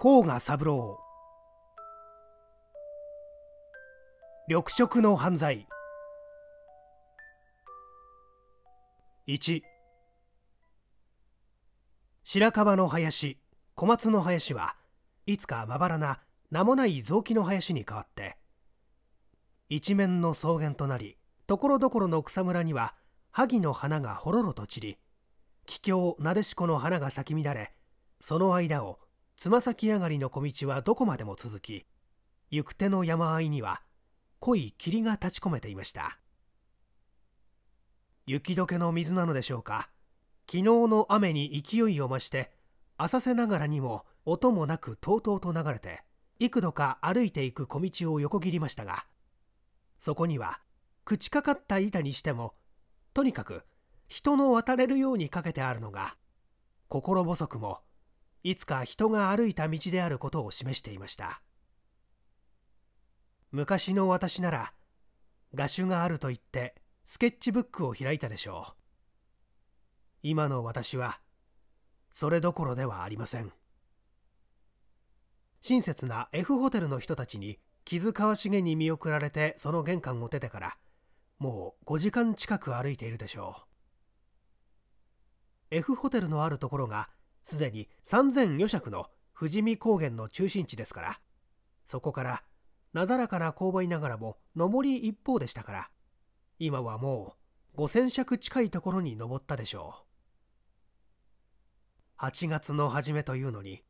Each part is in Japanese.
甲賀三郎緑色の犯罪1白樺の林小松の林はいつかまばらな名もない雑木の林に変わって一面の草原となりところどころの草むらには萩の花がほろろと散り桔梗なでしこの花が咲き乱れその間をつま先上がりの小道はどこまでも続き行く手の山あいには濃い霧が立ち込めていました雪解けの水なのでしょうか昨日の雨に勢いを増して浅瀬ながらにも音もなくとうとうと流れて幾度か歩いていく小道を横切りましたがそこには朽ちかかった板にしてもとにかく人の渡れるようにかけてあるのが心細くもいつか人が歩いた道であることを示していました昔の私なら画集があると言ってスケッチブックを開いたでしょう今の私はそれどころではありません親切な F ホテルの人たちに木津川重に見送られてその玄関を出てからもう5時間近く歩いているでしょう F ホテルのあるところがすでに3 0 0 0余尺の富士見高原の中心地ですからそこからなだらかな勾配ながらも上り一方でしたから今はもう5,000尺近いところに登ったでしょう8月の初めというのに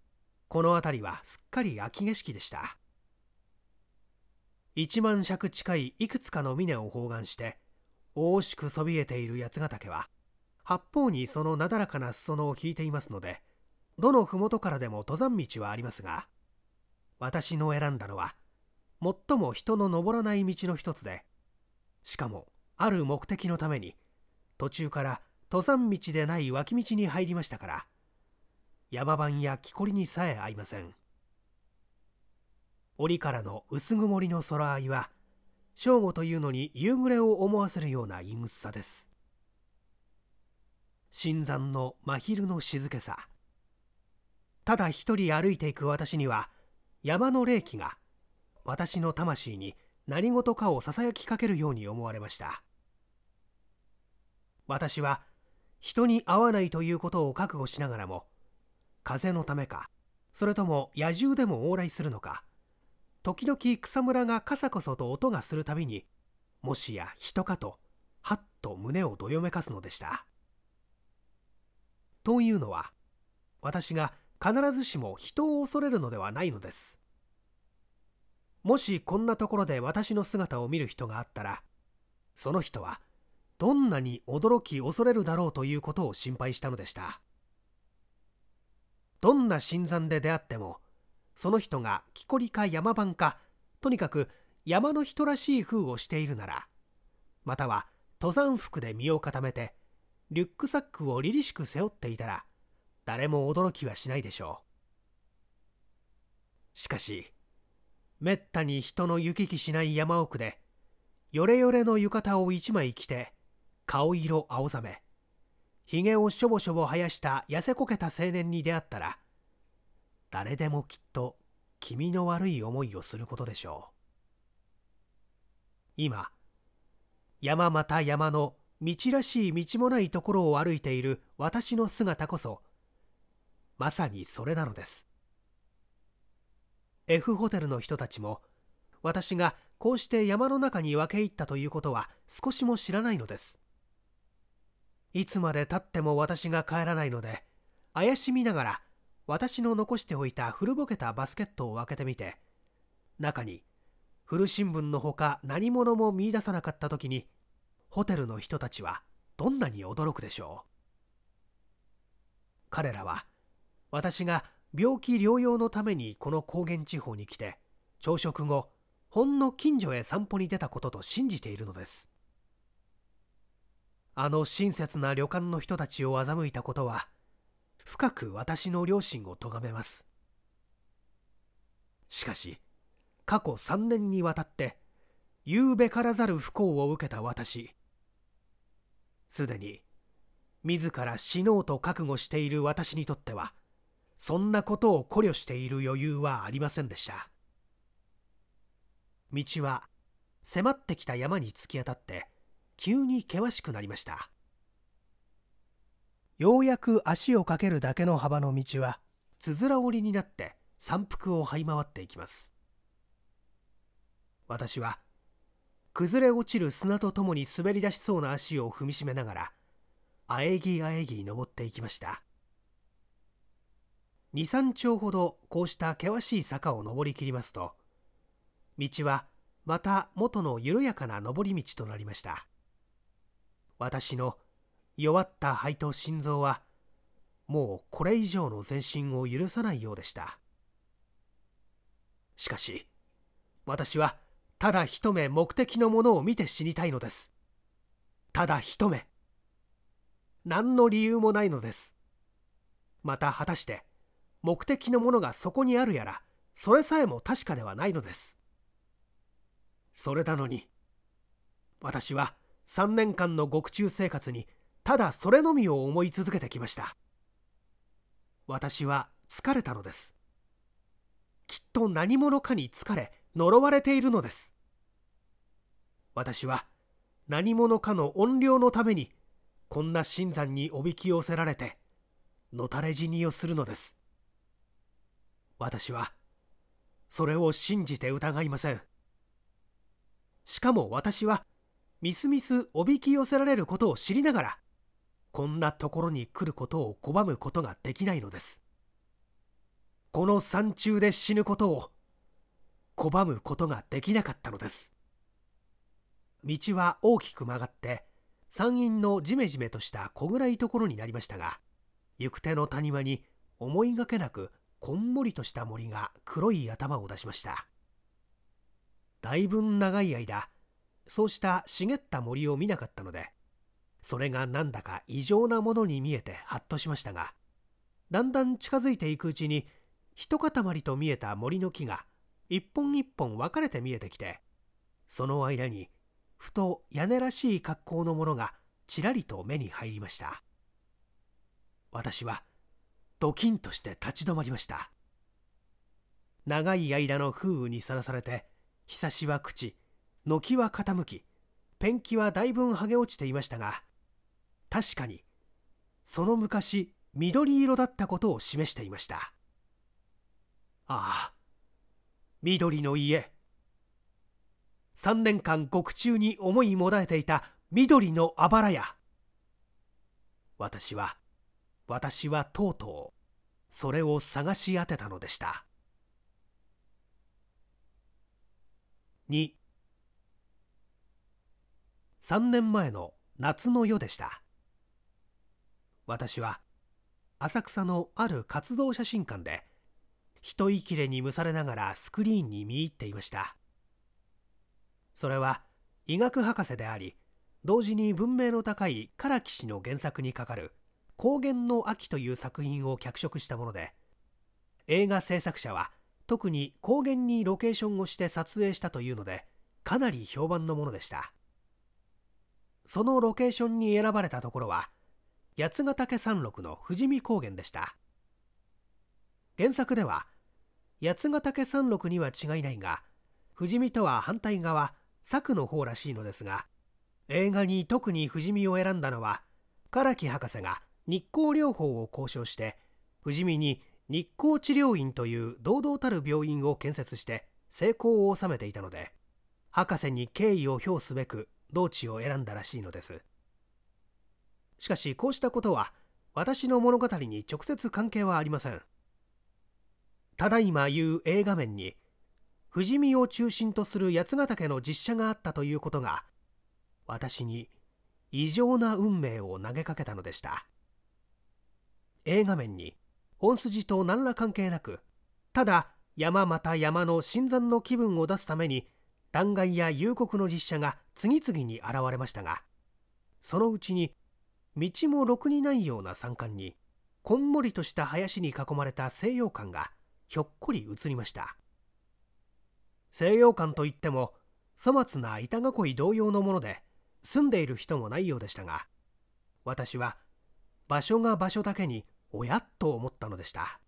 この辺りはすっかり秋景色でした1万尺近いいくつかの峰を包含して大しくそびえている八ヶ岳は八方にそのなだらかな裾野を引いていますのでどの麓からでも登山道はありますが私の選んだのは最も人の登らない道の一つでしかもある目的のために途中から登山道でない脇道に入りましたから山番や木こりにさえ合いません折からの薄曇りの空合いは正午というのに夕暮れを思わせるような陰鬱さです新山の真昼の静けさただ一人歩いていく私には山の霊気が私の魂に何事かをささやきかけるように思われました私は人に会わないということを覚悟しながらも風のためかそれとも野獣でも往来するのか時々草むらがカサコソと音がするたびにもしや人かとはっと胸をどよめかすのでしたというのは私が必ずしも人を恐れるのではないのですもしこんなところで私の姿を見る人があったらその人はどんなに驚き恐れるだろうということを心配したのでしたどんな新山で出会ってもその人が木こりか山番かとにかく山の人らしい風をしているならまたは登山服で身を固めてリュックサックを凛々しく背負っていたら誰も驚きはしないでしょうしかしめったに人の行き来しない山奥でよれよれの浴衣を一枚着て顔色青ざめひげをしょぼしょぼ生やした痩せこけた青年に出会ったら誰でもきっと気味の悪い思いをすることでしょう今山また山の道らしい道もないところを歩いている私の姿こそまさにそれなのです F ホテルの人たちも私がこうして山の中に分け入ったということは少しも知らないのですいつまでたっても私が帰らないので怪しみながら私の残しておいた古ぼけたバスケットを開けてみて中に古新聞のほか何者も見いださなかった時にホテルの人たちはどんなに驚くでしょう彼らは私が病気療養のためにこの高原地方に来て朝食後ほんの近所へ散歩に出たことと信じているのですあの親切な旅館の人たちを欺いたことは深く私の両親を咎めますしかし過去3年にわたって夕べからざる不幸を受けた私すでに自ら死のうと覚悟している私にとってはそんなことを考慮している余裕はありませんでした道は迫ってきた山に突き当たって急に険しくなりましたようやく足をかけるだけの幅の道はつづら折りになって山腹を這い回っていきます私は崩れ落ちる砂とともに滑り出しそうな足を踏みしめながらあえぎあえぎ登っていきました23丁ほどこうした険しい坂を登りきりますと道はまた元の緩やかな登り道となりました私の弱った肺と心臓はもうこれ以上の前進を許さないようでしたしかし私はただ一目目的のものを見て死にたいのですただ一目何の理由もないのですまた果たして目的のものがそこにあるやらそれさえも確かではないのですそれなのに私は3年間の獄中生活にただそれのみを思い続けてきました私は疲れたのですきっと何者かに疲れ呪われているのです私は何者かの怨霊のためにこんな新山におびき寄せられてのたれ死にをするのです私はそれを信じて疑いませんしかも私はみすみすおびき寄せられることを知りながらこんなところに来ることを拒むことができないのですこの山中で死ぬことを拒むことができなかったのです道は大きく曲がって山陰のじめじめとした小暗いところになりましたが行く手の谷間に思いがけなくこんもりとした森が黒い頭を出しました大分長い間そうした茂った森を見なかったのでそれがなんだか異常なものに見えてハッとしましたがだんだん近づいていくうちに一塊と見えた森の木が一本一本分かれて見えてきてその間にふと屋根らしい格好のものがちらりと目に入りました私はドキンとして立ち止まりました長い間の風雨にさらされてひさしは朽ち軒は傾きペンキはだいぶん剥げ落ちていましたが確かにその昔緑色だったことを示していましたああ緑の家3年間獄中に思いもだえていた緑のあばらや私は私はとうとうそれを探し当てたのでした23年前の夏の夜でした私は浅草のある活動写真館で一息れに蒸されながらスクリーンに見入っていましたそれは医学博士であり同時に文明の高い唐木氏の原作にかかる高原の秋という作品を脚色したもので映画制作者は特に高原にロケーションをして撮影したというのでかなり評判のものでしたそのロケーションに選ばれたところは八ヶ岳山麓の富士見高原でした原作では八ヶ岳山麓には違いないが富士見とは反対側柵の方らしいのですが映画に特に富士見を選んだのは唐木博士が日光療法を交渉して富士見に日光治療院という堂々たる病院を建設して成功を収めていたので博士に敬意を表すべく同地を選んだらしいのですしかしこうしたことは私の物語に直接関係はありませんただいま言う映画面に富士見を中心とする八ヶ岳の実写があったということが私に異常な運命を投げかけたのでした A 画面に本筋と何ら関係なくただ山また山の新山の気分を出すために断崖や幽谷の実写が次々に現れましたがそのうちに道もろくにないような山間にこんもりとした林に囲まれた西洋館がひょっこり映りました西洋館といっても粗末な板囲い同様のもので住んでいる人もないようでしたが私は場所が場所だけにおやっと思ったのでした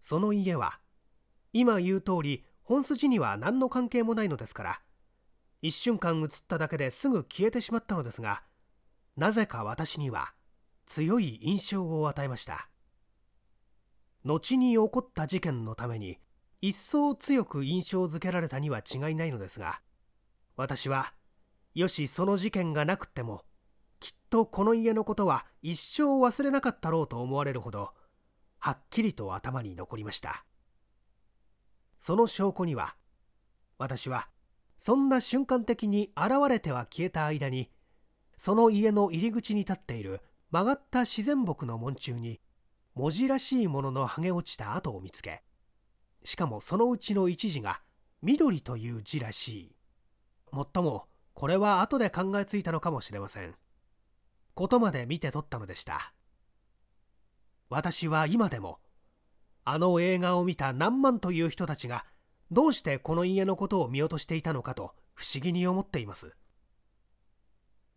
その家は今言う通り本筋には何の関係もないのですから一瞬間映っただけですぐ消えてしまったのですがなぜか私には強い印象を与えました後に起こった事件のために一層強く印象づけられたには違いないのですが私はよしその事件がなくってもきっとこの家のことは一生忘れなかったろうと思われるほどはっきりと頭に残りましたその証拠には私はそんな瞬間的に現れては消えた間にその家の入り口に立っている曲がった自然木の門中に文字らしいものの剥げ落ちた跡を見つけしかもそのうちの一字が緑という字らしいもっともこれは後で考えついたのかもしれませんことまで見て取ったのでした私は今でもあの映画を見た何万という人たちがどうしてこの家のことを見落としていたのかと不思議に思っています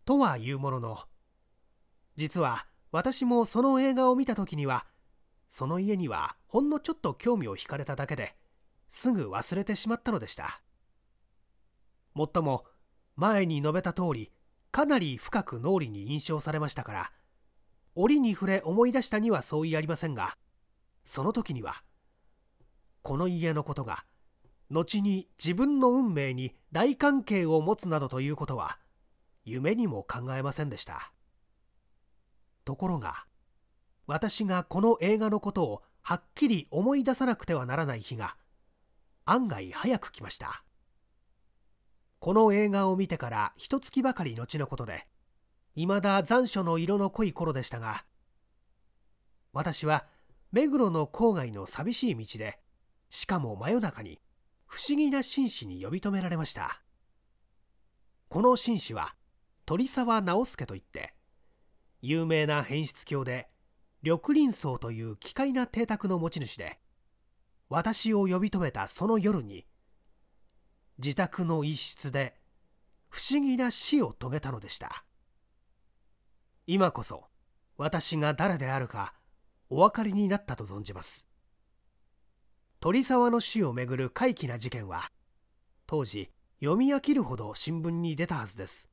とはいうものの実は私もその映画を見た時にはその家にはほんのちょっと興味を惹かれただけですぐ忘れてしまったのでしたもっとも前に述べた通りかなり深く脳裏に印象されましたから折に触れ思い出したには相違ありませんがその時にはこの家のことが後に自分の運命に大関係を持つなどということは夢にも考えませんでしたところが私がこの映画のことをはっきり思い出さなくてはならない日が案外早く来ましたこの映画を見てから一月ばかり後のことで未だ残暑の色の濃い頃でしたが私は目黒の郊外の寂しい道でしかも真夜中に不思議な紳士に呼び止められましたこの紳士は鳥沢直助といって有名な変質教で緑林荘という奇怪な邸宅の持ち主で私を呼び止めたその夜に自宅の一室で不思議な死を遂げたのでした今こそ私が誰であるかお分かりになったと存じます鳥沢の死をめぐる怪奇な事件は当時読み飽きるほど新聞に出たはずです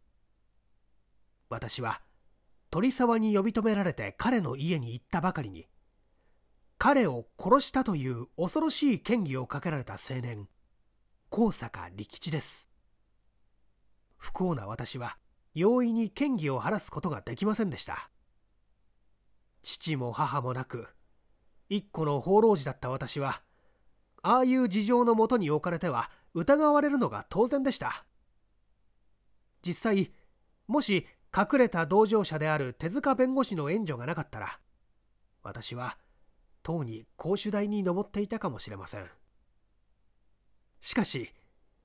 私は鳥沢に呼び止められて彼の家に行ったばかりに彼を殺したという恐ろしい嫌疑をかけられた青年高坂利吉です不幸な私は容易に嫌疑を晴らすことができませんでした父も母もなく一個の放浪児だった私はああいう事情のもとに置かれては疑われるのが当然でした実際もし隠れた同乗者である手塚弁護士の援助がなかったら私はとうに公主台に上っていたかもしれません。しかし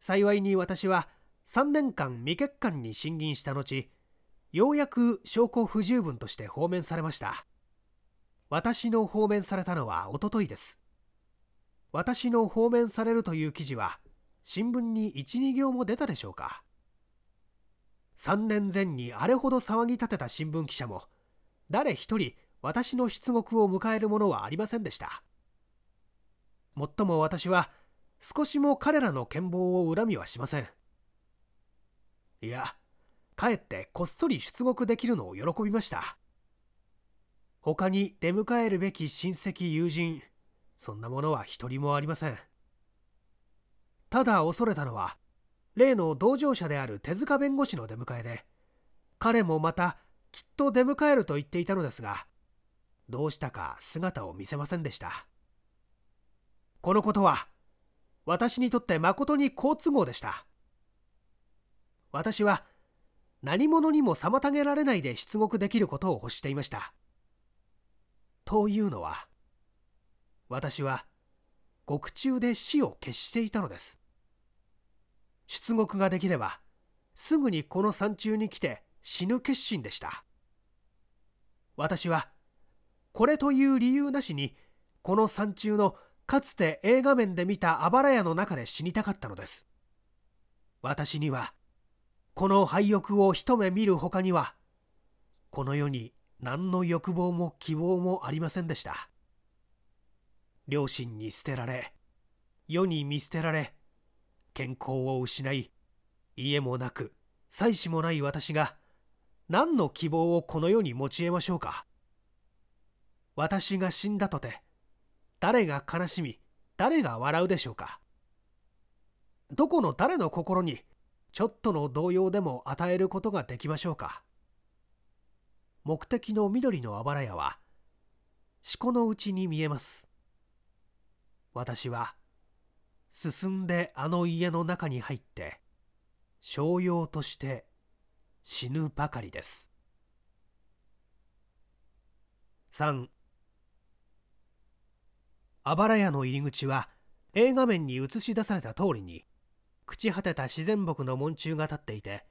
幸いに私は3年間未欠陥に審議した後ようやく証拠不十分として放免されました私の放免されたのはおとといです私の放免されるという記事は新聞に12行も出たでしょうか3年前にあれほど騒ぎ立てた新聞記者も誰一人私の出獄を迎えるものはありませんでしたもっとも私は少しも彼らの健忘を恨みはしませんいやかえってこっそり出国できるのを喜びました他に出迎えるべき親戚友人そんなものは一人もありませんただ恐れたのは例の同乗者である手塚弁護士の出迎えで彼もまたきっと出迎えると言っていたのですがどうしたか姿を見せませんでしたこのことは私にとって誠に好都合でした私は何者にも妨げられないで出獄できることを欲していましたというのは私は獄中で死を決していたのです出獄ができればすぐにこの山中に来て死ぬ決心でした私はこれという理由なしにこの山中のかつて映画面で見たあばら屋の中で死にたかったのです私にはこの廃屋を一目見る他にはこの世に何の欲望も希望もありませんでした両親に捨てられ世に見捨てられ健康を失い家もなく妻子もない私が何の希望をこの世に持ち得ましょうか私が死んだとて誰が悲しみ誰が笑うでしょうかどこの誰の心にちょっとの動揺でも与えることができましょうか目的の緑のあばら屋は四股のうちに見えます私は進んであの家の中に入って商用として死ぬばかりです3あばら屋の入り口は映画面に映し出された通りに朽ち果てた自然木の門柱が立っていて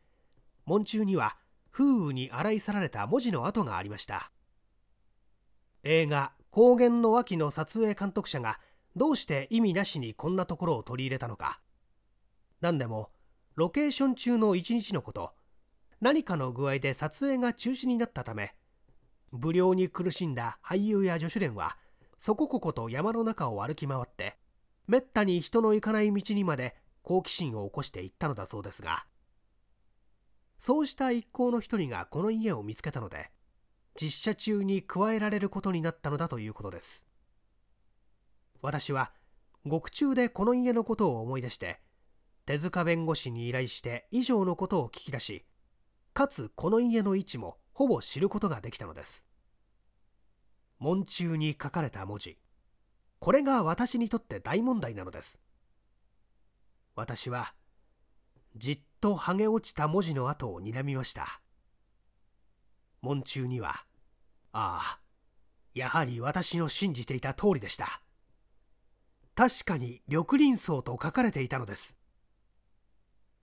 門柱には風雨に洗い去られた文字の跡がありました映画「高原の脇」の撮影監督者がどうして意味なしにこんなところを取り入れたのか何でもロケーション中の一日のこと何かの具合で撮影が中止になったため無料に苦しんだ俳優や助手連はそこここと山の中を歩き回ってめったに人の行かない道にまで好奇心を起こしていったのだそうですがそうした一行の一人がこの家を見つけたので実写中に加えられることになったのだということです私は獄中でこの家のことを思い出して手塚弁護士に依頼して以上のことを聞き出しかつこの家の位置もほぼ知ることができたのです門中に書かれた文字これが私にとって大問題なのです私はじっと剥げ落ちた文字の跡を睨みました門中にはああやはり私の信じていた通りでした確かに緑林荘と書かれていたのです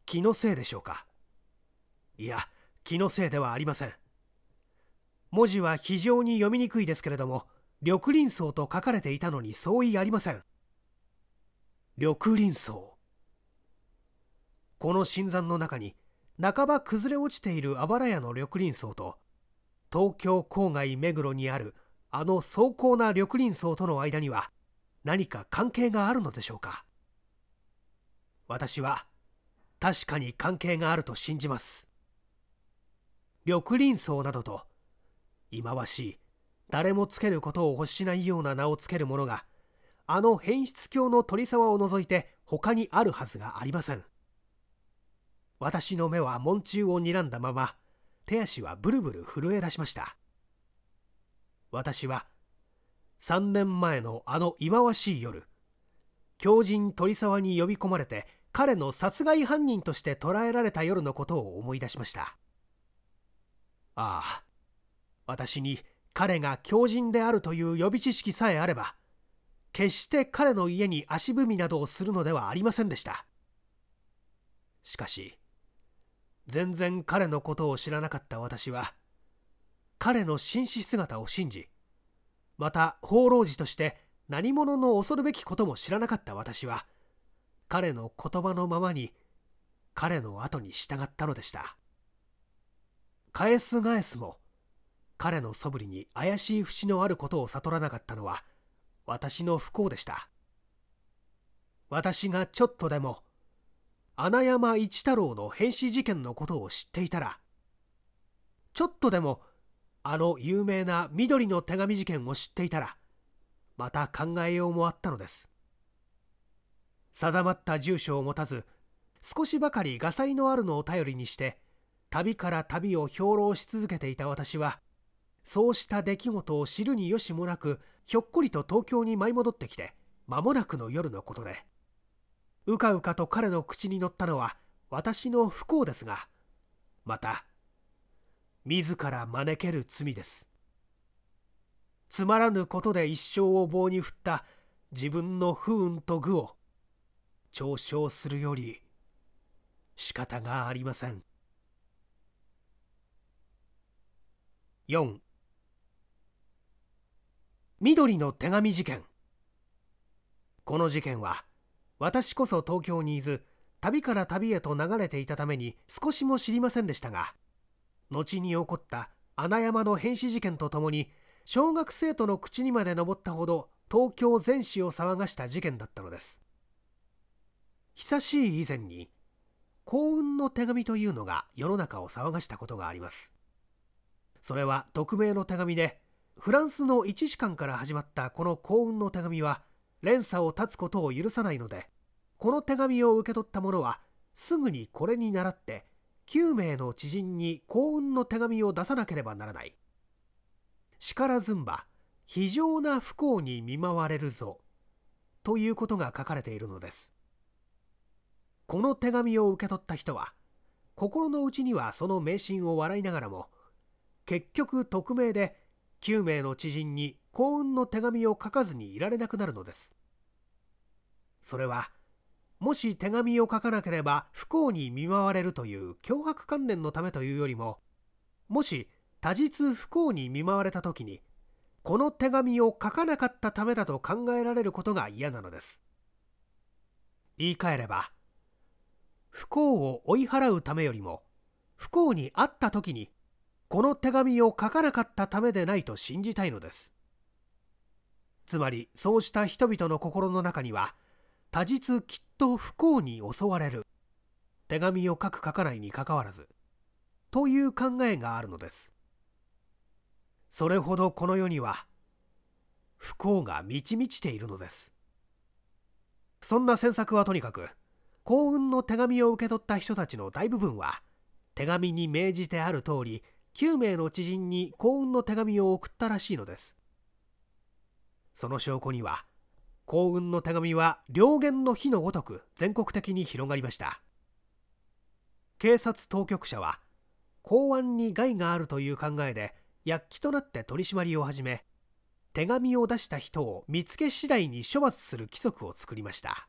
気のせいでしょうかいや気のせいではありません文字は非常に読みにくいですけれども緑林荘と書かれていたのに相違ありません緑林荘この新山の中に半ば崩れ落ちているあばら屋の緑林荘と東京郊外目黒にあるあの壮高な緑林荘との間には何か関係があるのでしょうか私は確かに関係があると信じます緑林荘などと忌まわしい誰もつけることを欲しないような名をつける者があの変質教の鳥沢を除いて他にあるはずがありません私の目は門中を睨んだまま手足はブルブル震え出しました私は3年前のあの忌まわしい夜狂人鳥沢に呼び込まれて彼の殺害犯人として捕らえられた夜のことを思い出しましたああ私に彼が狂人であるという予備知識さえあれば決して彼の家に足踏みなどをするのではありませんでしたしかし全然彼のことを知らなかった私は彼の紳士姿を信じまた放浪児として何者の恐るべきことも知らなかった私は彼の言葉のままに彼の後に従ったのでした返す返すも彼の素振りに怪しい節のあることを悟らなかったのは私の不幸でした私がちょっとでも穴山一太郎の変死事件のことを知っていたらちょっとでもあの有名な緑の手紙事件を知っていたらまた考えようもあったのです定まった住所を持たず少しばかり画才のあるのを頼りにして旅から旅を兵糧し続けていた私はそうした出来事を知るによしもなくひょっこりと東京に舞い戻ってきて間もなくの夜のことでうかうかと彼の口に乗ったのは私の不幸ですがまた自ら招ける罪ですつまらぬことで一生を棒に振った自分の不運と愚を嘲笑するより仕方がありません4緑の手紙事件この事件は私こそ東京にいず旅から旅へと流れていたために少しも知りませんでしたが後に起こった穴山の変死事件とともに小学生徒の口にまで上ったほど東京全市を騒がした事件だったのです久しい以前に幸運の手紙というのが世の中を騒がしたことがありますそれは匿名の手紙でフランスの一士官から始まったこの幸運の手紙は連鎖を断つことを許さないのでこの手紙を受け取った者はすぐにこれに倣って9名の知人に幸運の手紙を出さなければならないしからずんば非常な不幸に見舞われるぞということが書かれているのですこの手紙を受け取った人は心の内にはその迷信を笑いながらも結局匿名で9名の知人に幸運の手紙を書かずにいられなくなるのですそれはもし手紙を書かなければ不幸に見舞われるという脅迫観念のためというよりももし多日不幸に見舞われた時にこの手紙を書かなかったためだと考えられることが嫌なのです言い換えれば不幸を追い払うためよりも不幸にあった時にこの手紙を書かなかったためでないと信じたいのですつまりそうした人々の心の中には多日きっと不幸に襲われる手紙を書く書かないにかかわらずという考えがあるのですそれほどこの世には不幸が満ち満ちているのですそんな詮索はとにかく幸運の手紙を受け取った人たちの大部分は手紙に命じてある通り9名の知人に幸運の手紙を送ったらしいのですその証拠には幸運の手紙は両言の火のごとく全国的に広がりました警察当局者は公安に害があるという考えで躍起となって取り締まりを始め手紙を出した人を見つけ次第に処罰する規則を作りました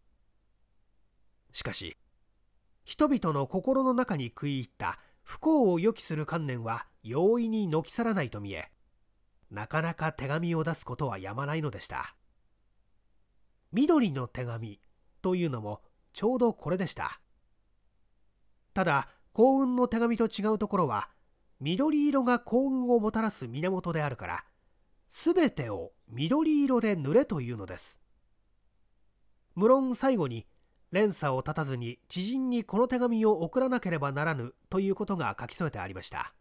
しかし人々の心の中に食い入った不幸を予期する観念は容易に軒去らないと見えなかなか手紙を出すことはやまないのでした緑の手紙というのもちょうどこれでしたただ幸運の手紙と違うところは緑色が幸運をもたらす源であるから全てを緑色で塗れというのです無論最後に連鎖を絶たずに知人にこの手紙を送らなければならぬということが書き添えてありました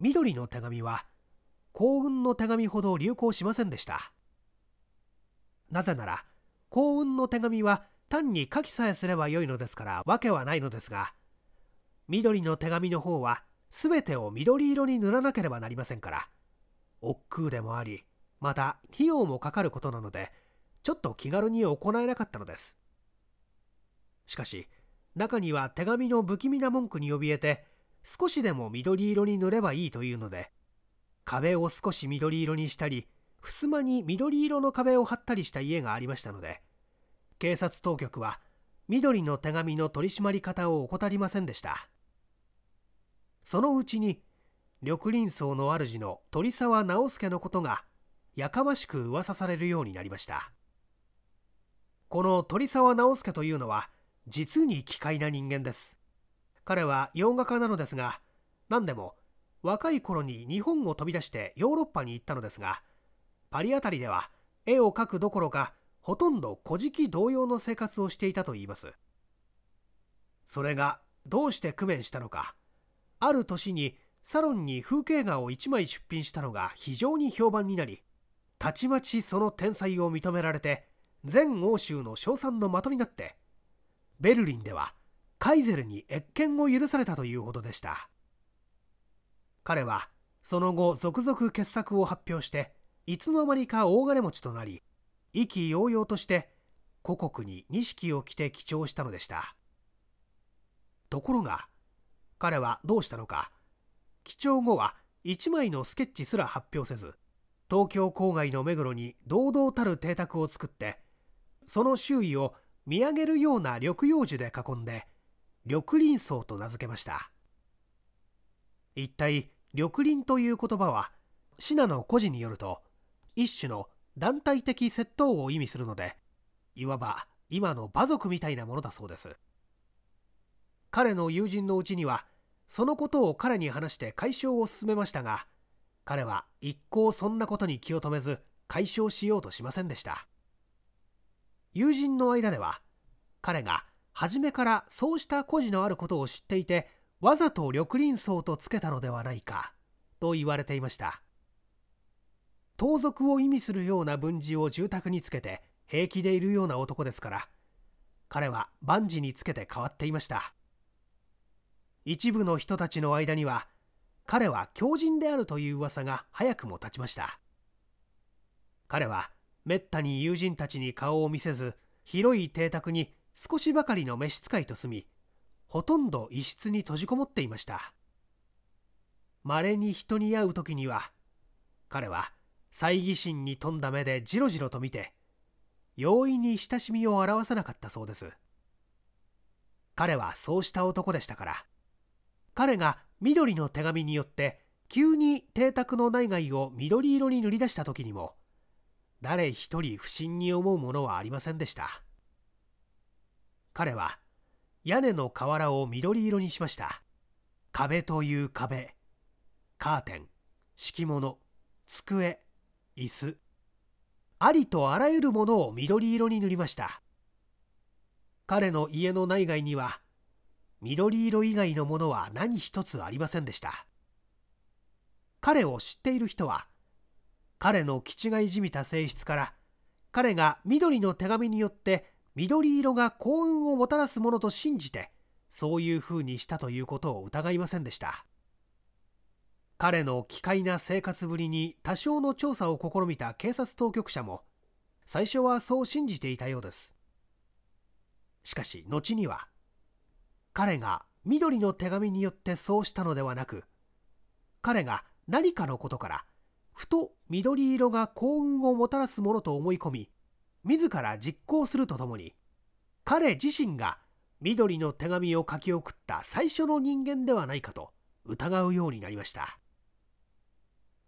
緑の手紙は幸運の手紙ほど流行しませんでしたなぜなら幸運の手紙は単に書きさえすればよいのですから訳はないのですが緑の手紙の方は全てを緑色に塗らなければなりませんから億劫でもありまた費用もかかることなのでちょっと気軽に行えなかったのですしかし中には手紙の不気味な文句に怯えて少しでも緑色に塗ればいいというので壁を少し緑色にしたり襖に緑色の壁を貼ったりした家がありましたので警察当局は緑の手紙の取り締まり方を怠りませんでしたそのうちに緑林荘の主の鳥沢直輔のことがやかましく噂されるようになりましたこの鳥沢直輔というのは実に奇怪な人間です彼は洋画家なのですが何でも若い頃に日本を飛び出してヨーロッパに行ったのですがパリ辺りでは絵を描くどころかほとんど古事記同様の生活をしていたといいますそれがどうして工面したのかある年にサロンに風景画を1枚出品したのが非常に評判になりたちまちその天才を認められて全欧州の称賛の的になってベルリンではカイゼルに謁見を許されたということでした彼はその後続々傑作を発表していつの間にか大金持ちとなり意気揚々として故国に錦を着て記帳したのでしたところが彼はどうしたのか記帳後は1枚のスケッチすら発表せず東京郊外の目黒に堂々たる邸宅を作ってその周囲を見上げるような緑葉樹で囲んで緑林層と名付けました一体緑林という言葉は信濃孤事によると一種の団体的窃盗を意味するのでいわば今の馬族みたいなものだそうです彼の友人のうちにはそのことを彼に話して解消を進めましたが彼は一向そんなことに気を止めず解消しようとしませんでした友人の間では彼が初めからそうした孤児のあることを知っていてわざと緑林荘とつけたのではないかと言われていました盗賊を意味するような文字を住宅につけて平気でいるような男ですから彼は万事につけて変わっていました一部の人たちの間には彼は狂人であるという噂が早くも立ちました彼はめったに友人たちに顔を見せず広い邸宅に少しばかりの召使いと住みほとんど一室に閉じこもっていましたまれに人に会う時には彼は猜疑心に富んだ目でじろじろと見て容易に親しみを表さなかったそうです彼はそうした男でしたから彼が緑の手紙によって急に邸宅の内外を緑色に塗り出した時にも誰一人不審に思うものはありませんでした彼は屋根の瓦を緑色にしました壁という壁カーテン敷物机椅子ありとあらゆるものを緑色に塗りました彼の家の内外には緑色以外のものは何一つありませんでした彼を知っている人は彼の気違いじみた性質から彼が緑の手紙によって緑色が幸運をもたらすものと信じてそういうふうにしたということを疑いませんでした彼の奇怪な生活ぶりに多少の調査を試みた警察当局者も最初はそう信じていたようですしかし後には彼が緑の手紙によってそうしたのではなく彼が何かのことからふと緑色が幸運をもたらすものと思い込み自ら実行するとともに彼自身が緑の手紙を書き送った最初の人間ではないかと疑うようになりました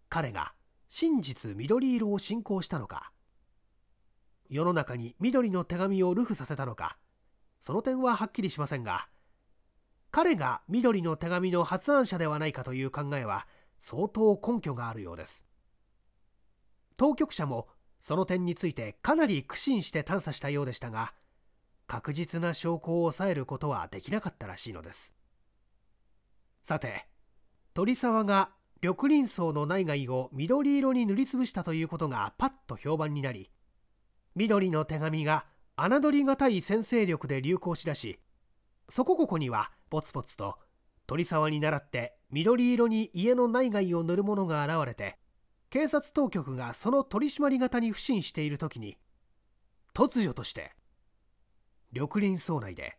彼が真実緑色を信仰したのか世の中に緑の手紙を流布させたのかその点ははっきりしませんが彼が緑の手紙の発案者ではないかという考えは相当根拠があるようです当局者もその点についてかなり苦心して探査したようでしたが確実な証拠を抑えることはできなかったらしいのですさて鳥沢が緑林層の内外を緑色に塗りつぶしたということがパッと評判になり緑の手紙が侮りがたい先生力で流行しだしそこここにはポツポツと鳥沢に倣って緑色に家の内外を塗るものが現れて警察当局がその取り締まり方に不信している時に突如として緑林荘内で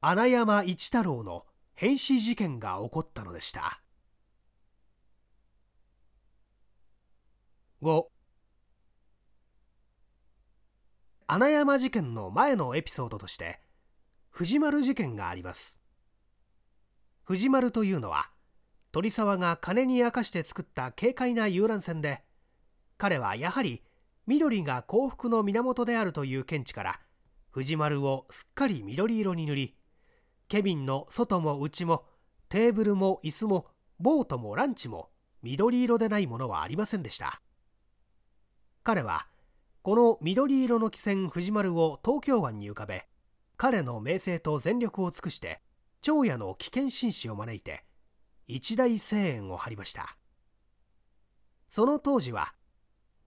穴山一太郎の変死事件が起こったのでした5穴山事件の前のエピソードとして藤丸事件があります藤丸というのは鳥沢が金に明かして作った軽快な遊覧船で彼はやはり緑が幸福の源であるという見地から藤丸をすっかり緑色に塗りケビンの外も内もテーブルも椅子もボートもランチも緑色でないものはありませんでした彼はこの緑色の汽船藤丸を東京湾に浮かべ彼の名声と全力を尽くして長屋の危険紳士を招いて一大声援を張りましたその当時は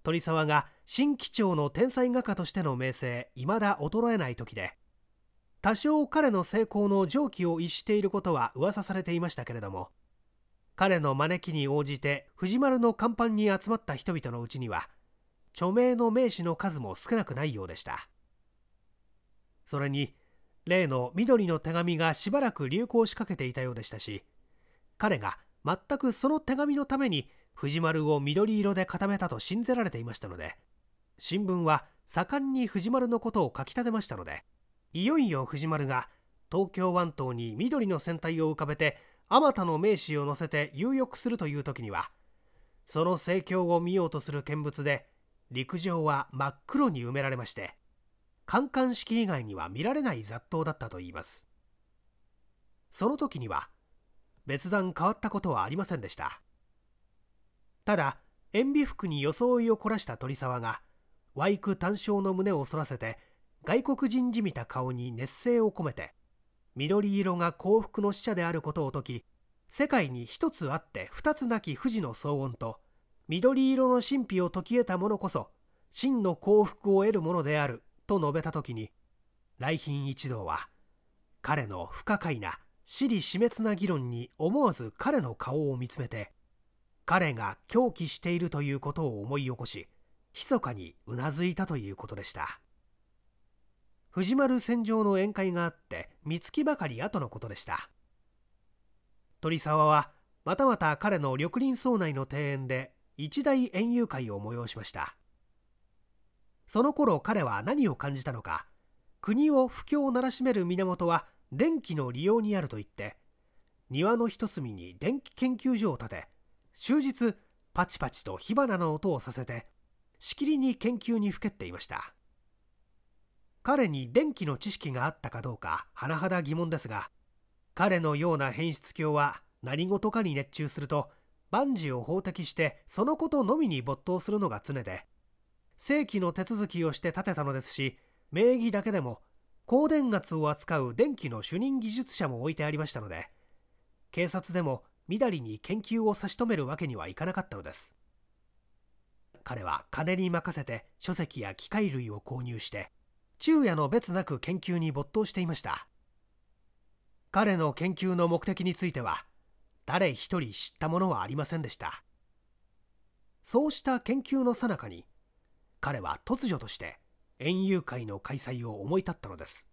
鳥沢が新機長の天才画家としての名声いまだ衰えない時で多少彼の成功の常軌を逸していることは噂されていましたけれども彼の招きに応じて藤丸の甲板に集まった人々のうちには著名の名士の数も少なくないようでしたそれに例の緑の手紙がしばらく流行しかけていたようでしたし彼が全くその手紙のために藤丸を緑色で固めたと信じられていましたので新聞は盛んに藤丸のことを書き立てましたのでいよいよ藤丸が東京湾島に緑の船体を浮かべてあまたの名士を乗せて遊浴するという時にはその盛況を見ようとする見物で陸上は真っ黒に埋められまして観艦式以外には見られない雑踏だったといいますその時には別段変わったことはありませんでしたただ塩ビ服に装いを凝らした鳥沢がワイク単勝の胸を反らせて外国人じみた顔に熱声を込めて緑色が幸福の使者であることを説き世界に一つあって二つなき富士の騒音と緑色の神秘を解き得た者こそ真の幸福を得るものであると述べた時に来賓一同は彼の不可解な私利死滅な議論に思わず彼の顔を見つめて彼が狂気しているということを思い起こし密かにうなずいたということでした藤丸戦場の宴会があって三月ばかり後のことでした鳥沢はまたまた彼の緑林荘内の庭園で一大園遊会を催しましたその頃彼は何を感じたのか国を不況をならしめる源は電気の利用にあると言って庭の一隅に電気研究所を建て終日パチパチと火花の音をさせてしきりに研究にふけっていました彼に電気の知識があったかどうか甚だ疑問ですが彼のような変質狂は何事かに熱中すると万事を法的してそのことのみに没頭するのが常で正規の手続きをして建てたのですし名義だけでも高電圧を扱う電気の主任技術者も置いてありましたので警察でもみだりに研究を差し止めるわけにはいかなかったのです彼は金に任せて書籍や機械類を購入して昼夜の別なく研究に没頭していました彼の研究の目的については誰一人知ったものはありませんでしたそうした研究のさなかに彼は突如として園遊会の開催を思い立ったのです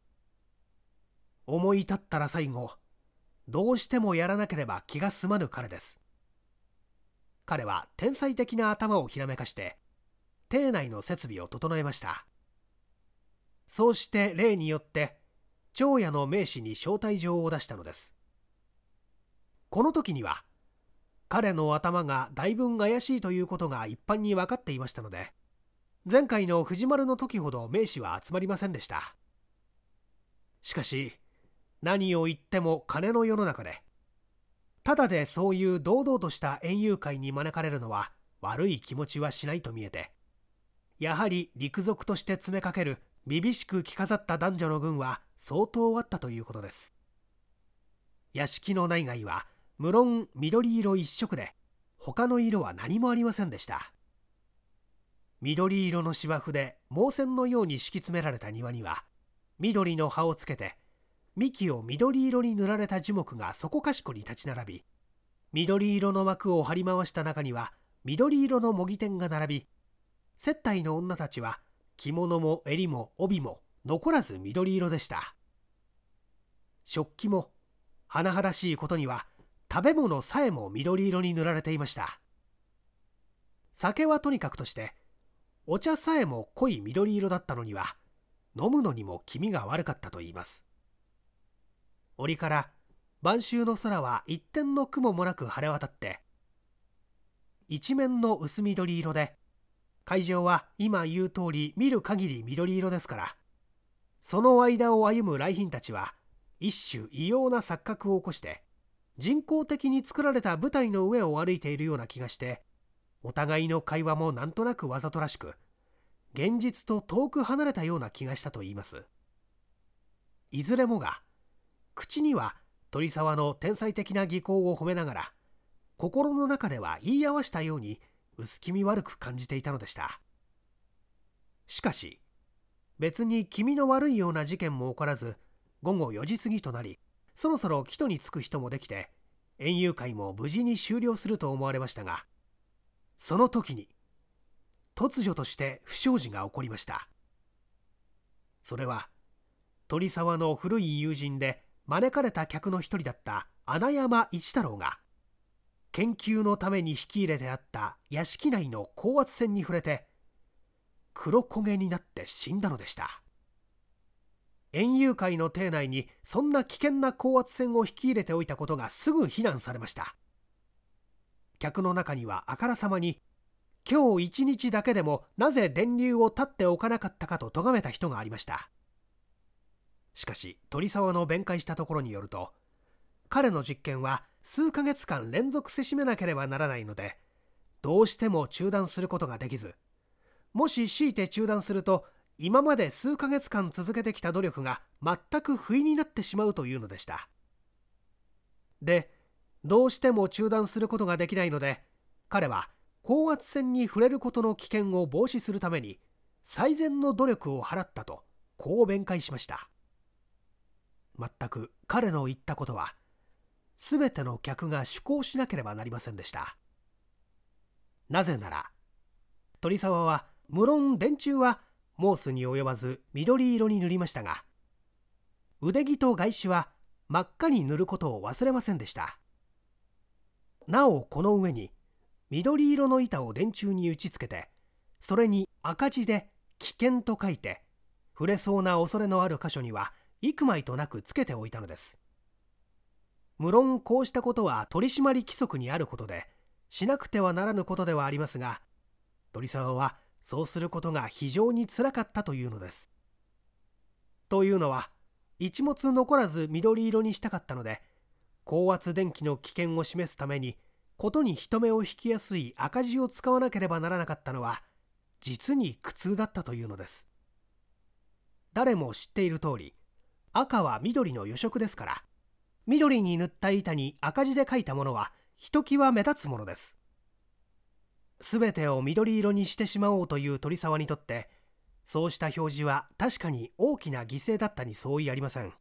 思い立ったら最後どうしてもやらなければ気が済まぬ彼です彼は天才的な頭をひらめかして邸内の設備を整えましたそうして例によって長屋の名士に招待状を出したのですこの時には彼の頭がだいぶ怪しいということが一般に分かっていましたので前回の藤丸の時ほど名士は集まりませんでしたしかし何を言っても金の世の中でただでそういう堂々とした園遊会に招かれるのは悪い気持ちはしないと見えてやはり陸賊として詰めかける厳々しく着飾った男女の軍は相当あったということです屋敷の内外は無論緑色一色で他の色は何もありませんでした緑色の芝生で毛線のように敷き詰められた庭には緑の葉をつけて幹を緑色に塗られた樹木がそこかしこに立ち並び緑色の枠を張り回した中には緑色の模擬店が並び接待の女たちは着物も襟も帯も残らず緑色でした食器も甚だしいことには食べ物さえも緑色に塗られていました酒はとにかくとしてお茶さえも濃い緑色だったのには飲むのにも気味が悪かったといいます折から晩秋の空は一点の雲もなく晴れ渡って一面の薄緑色で会場は今言う通り見る限り緑色ですからその間を歩む来賓たちは一種異様な錯覚を起こして人工的に作られた舞台の上を歩いているような気がしてお互いの会話もなんとなくわざとらしく現実と遠く離れたような気がしたといいますいずれもが口には鳥沢の天才的な技巧を褒めながら心の中では言い合わしたように薄気味悪く感じていたのでしたしかし別に気味の悪いような事件も起こらず午後4時過ぎとなりそろそろ帰途に着く人もできて園遊会も無事に終了すると思われましたがその時に突如として不祥事が起こりましたそれは鳥沢の古い友人で招かれた客の一人だった穴山一太郎が研究のために引き入れてあった屋敷内の高圧線に触れて黒焦げになって死んだのでした園遊会の邸内にそんな危険な高圧線を引き入れておいたことがすぐ非難されました客の中にはあからさまに今日一日だけでもなぜ電流を断っておかなかったかと咎めた人がありましたしかし鳥沢の弁解したところによると彼の実験は数ヶ月間連続せしめなければならないのでどうしても中断することができずもし強いて中断すると今まで数ヶ月間続けてきた努力が全く不意になってしまうというのでしたでどうしても中断することができないので彼は高圧線に触れることの危険を防止するために最善の努力を払ったとこう弁解しました全く彼の言ったことは全ての客が趣向しなければなりませんでしたなぜなら鳥沢は無論電柱はモースに及ばず緑色に塗りましたが腕着と外紙は真っ赤に塗ることを忘れませんでしたなおこの上に緑色の板を電柱に打ち付けてそれに赤字で危険と書いて触れそうな恐れのある箇所には幾枚となくつけておいたのです無論こうしたことは取締り規則にあることでしなくてはならぬことではありますが鳥沢はそうすることが非常につらかったというのですというのは一物残らず緑色にしたかったので高圧電気の危険を示すためにことに人目を引きやすい赤字を使わなければならなかったのは実に苦痛だったというのです誰も知っている通り赤は緑の予色ですから緑に塗った板に赤字で書いたものはひときわ目立つものです全てを緑色にしてしまおうという鳥沢にとってそうした表示は確かに大きな犠牲だったに相違ありません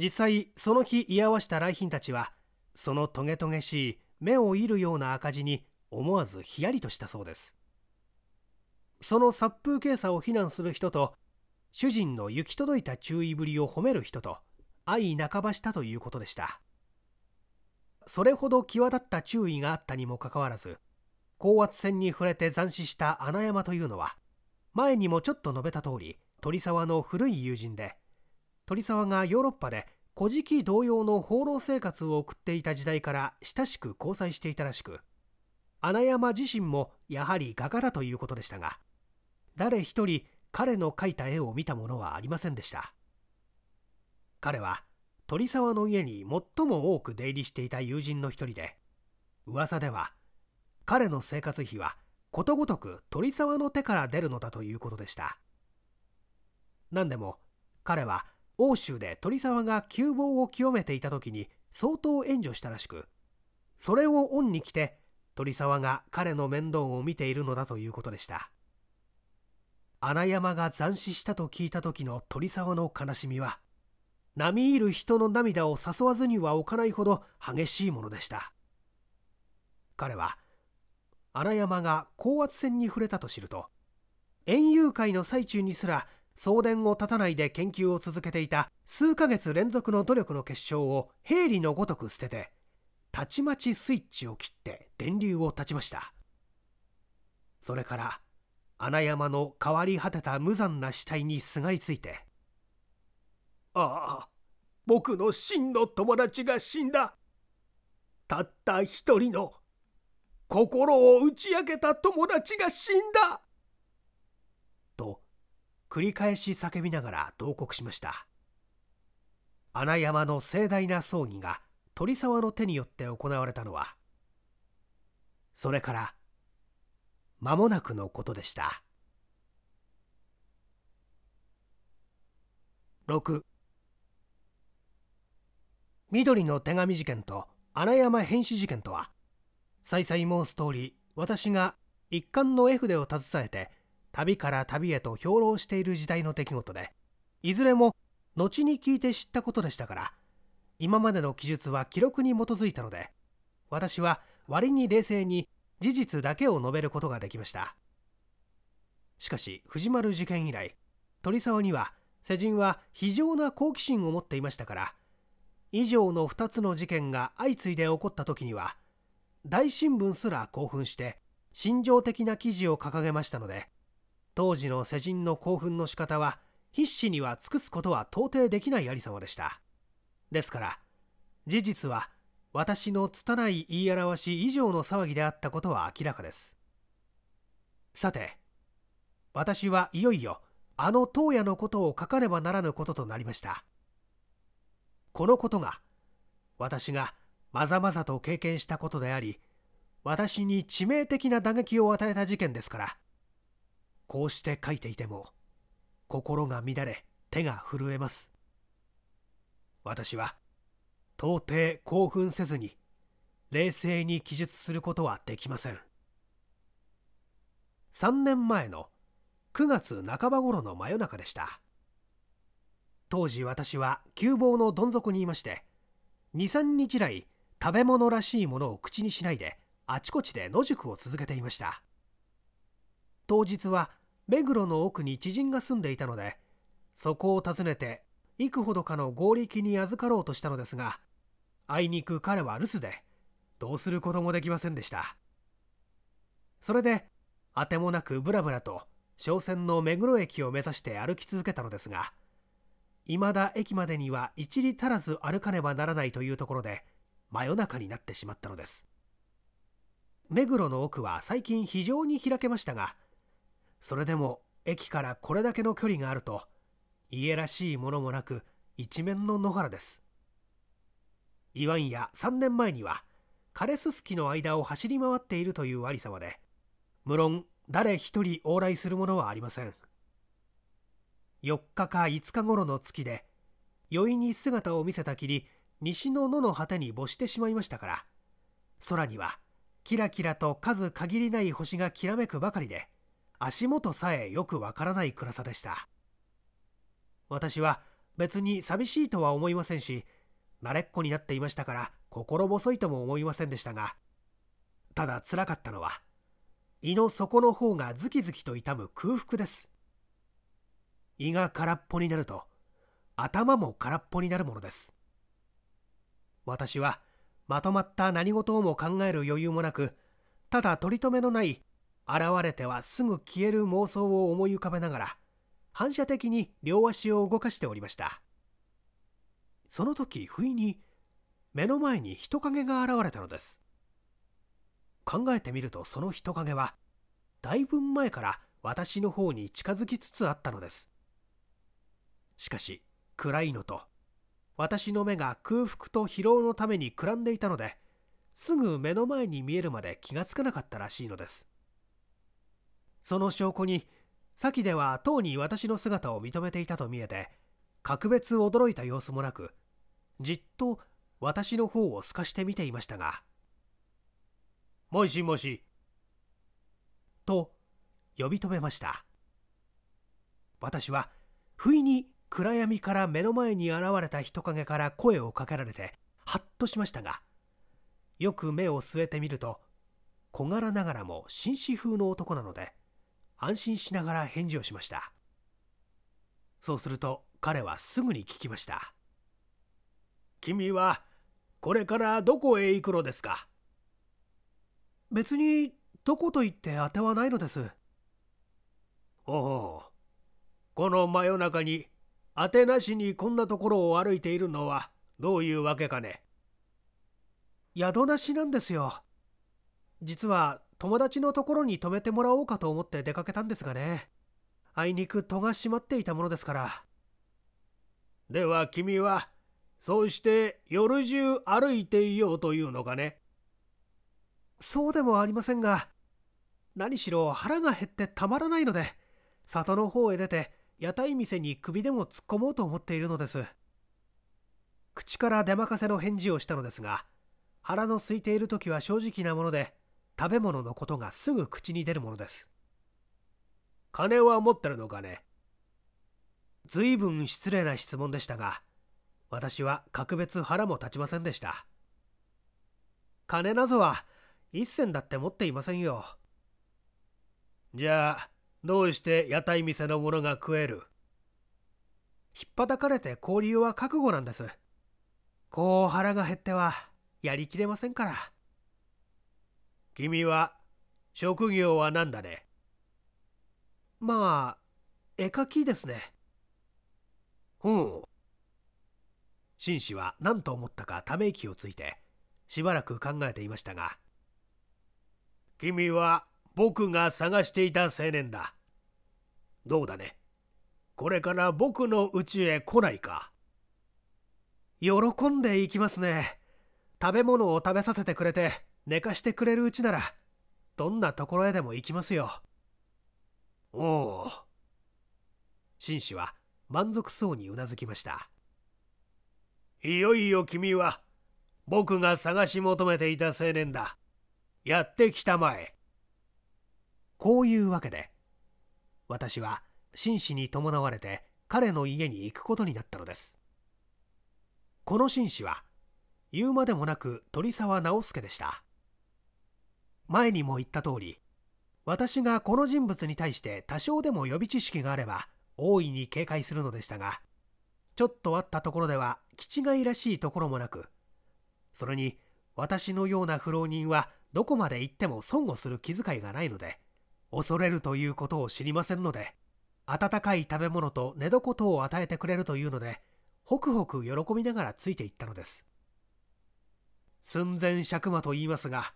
実際その日居合わせた来賓たちはそのトゲトゲしい目を射るような赤字に思わずヒヤリとしたそうですその殺風景さを非難する人と主人の行き届いた注意ぶりを褒める人と相半ばしたということでしたそれほど際立った注意があったにもかかわらず高圧線に触れて斬死した穴山というのは前にもちょっと述べた通り鳥沢の古い友人で鳥沢がヨーロッパで古事記同様の放浪生活を送っていた時代から親しく交際していたらしく穴山自身もやはり画家だということでしたが誰一人彼の描いた絵を見たものはありませんでした彼は鳥沢の家に最も多く出入りしていた友人の一人で噂では彼の生活費はことごとく鳥沢の手から出るのだということでした何でも彼は欧州で鳥沢が窮乏を清めていた時に相当援助したらしくそれを恩に着て鳥沢が彼の面倒を見ているのだということでした穴山が斬死したと聞いた時の鳥沢の悲しみは並みいる人の涙を誘わずにはおかないほど激しいものでした彼は穴山が高圧線に触れたと知ると園遊会の最中にすら送電を絶たないで研究を続けていた数ヶ月連続の努力の結晶を兵理のごとく捨ててたちまちスイッチを切って電流を断ちましたそれから穴山の変わり果てた無残な死体にすがりついてああ僕の真の友達が死んだたった一人の心を打ち明けた友達が死んだ繰り返し叫びながら同国しました穴山の盛大な葬儀が鳥沢の手によって行われたのはそれから間もなくのことでした6緑の手紙事件と穴山変死事件とは再々申す通り私が一貫の絵筆を携えて旅から旅へと兵糧している時代の出来事でいずれも後に聞いて知ったことでしたから今までの記述は記録に基づいたので私は割に冷静に事実だけを述べることができましたしかし藤丸事件以来鳥沢には世人は非常な好奇心を持っていましたから以上の2つの事件が相次いで起こった時には大新聞すら興奮して心情的な記事を掲げましたので当時の世人の興奮の仕方は必死には尽くすことは到底できない有様でしたですから事実は私の拙い言い表し以上の騒ぎであったことは明らかですさて私はいよいよあの当夜のことを書かねばならぬこととなりましたこのことが私がまざまざと経験したことであり私に致命的な打撃を与えた事件ですからこうして書いていても心が乱れ手が震えます私は到底興奮せずに冷静に記述することはできません3年前の9月半ば頃の真夜中でした当時私は窮房のどん底にいまして23日来食べ物らしいものを口にしないであちこちで野宿を続けていました当日は目黒の奥に知人が住んでいたのでそこを訪ねて幾ほどかの合力に預かろうとしたのですがあいにく彼は留守でどうすることもできませんでしたそれであてもなくぶらぶらと商船の目黒駅を目指して歩き続けたのですが未だ駅までには一里足らず歩かねばならないというところで真夜中になってしまったのです目黒の奥は最近非常に開けましたがそれでも駅からこれだけの距離があると家らしいものもなく一面の野原ですいわんや3年前には枯れすすきの間を走り回っているというありさまで無論誰一人往来するものはありません4日か5日頃の月で宵に姿を見せたきり西の野の果てに没してしまいましたから空にはキラキラと数限りない星がきらめくばかりで足元さえよくわからない暗さでした私は別に寂しいとは思いませんし慣れっこになっていましたから心細いとも思いませんでしたがただつらかったのは胃の底の方がズキズキと痛む空腹です胃が空っぽになると頭も空っぽになるものです私はまとまった何事をも考える余裕もなくただ取り留めのない現れてはすぐ消える妄想を思い浮かべながら反射的に両足を動かしておりましたその時不意に目の前に人影が現れたのです考えてみるとその人影はだいぶ前から私の方に近づきつつあったのですしかし暗いのと私の目が空腹と疲労のためにくらんでいたのですぐ目の前に見えるまで気がつかなかったらしいのですその証拠に先ではとうに私の姿を認めていたと見えて格別驚いた様子もなくじっと私の方を透かして見ていましたが「もしもし」と呼び止めました私は不意に暗闇から目の前に現れた人影から声をかけられてハッとしましたがよく目を据えてみると小柄ながらも紳士風の男なので安心しながら返事をしましたそうすると彼はすぐに聞きました君はこれからどこへ行くのですか別にどこと言って当てはないのですおおこの真夜中に当てなしにこんなところを歩いているのはどういうわけかね宿なしなんですよ実は友達のところに泊めてもらおうかと思って出かけたんですがねあいにく戸が閉まっていたものですからでは君はそうして夜中歩いていようというのかねそうでもありませんが何しろ腹が減ってたまらないので里の方へ出て屋台店に首でも突っ込もうと思っているのです口から出任せの返事をしたのですが腹の空いている時は正直なもので食べ物のことがすぐ口に出るものです金は持ってるのかね随分失礼な質問でしたが私は格別腹も立ちませんでした金なぞは一銭だって持っていませんよじゃあどうして屋台店のものが食えるひっぱたかれて交流は覚悟なんですこう腹が減ってはやりきれませんから。君は職業は何だねまあ絵描きですねほう紳士は何と思ったかため息をついてしばらく考えていましたが君は僕が探していた青年だどうだねこれから僕の家へ来ないか喜んでいきますね食べ物を食べさせてくれて寝かしてくれるうちならどんなところへでも行きますよおお紳士は満足そうにうなずきましたいよいよ君は僕が探し求めていた青年だやってきたまえこういうわけで私は紳士に伴われて彼の家に行くことになったのですこの紳士は言うまでもなく鳥沢直輔でした前にも言った通り私がこの人物に対して多少でも予備知識があれば大いに警戒するのでしたがちょっとあったところでは気違いらしいところもなくそれに私のような不老人はどこまで行っても損をする気遣いがないので恐れるということを知りませんので温かい食べ物と寝床等を与えてくれるというのでホクホク喜びながらついていったのです寸前尺馬と言いますが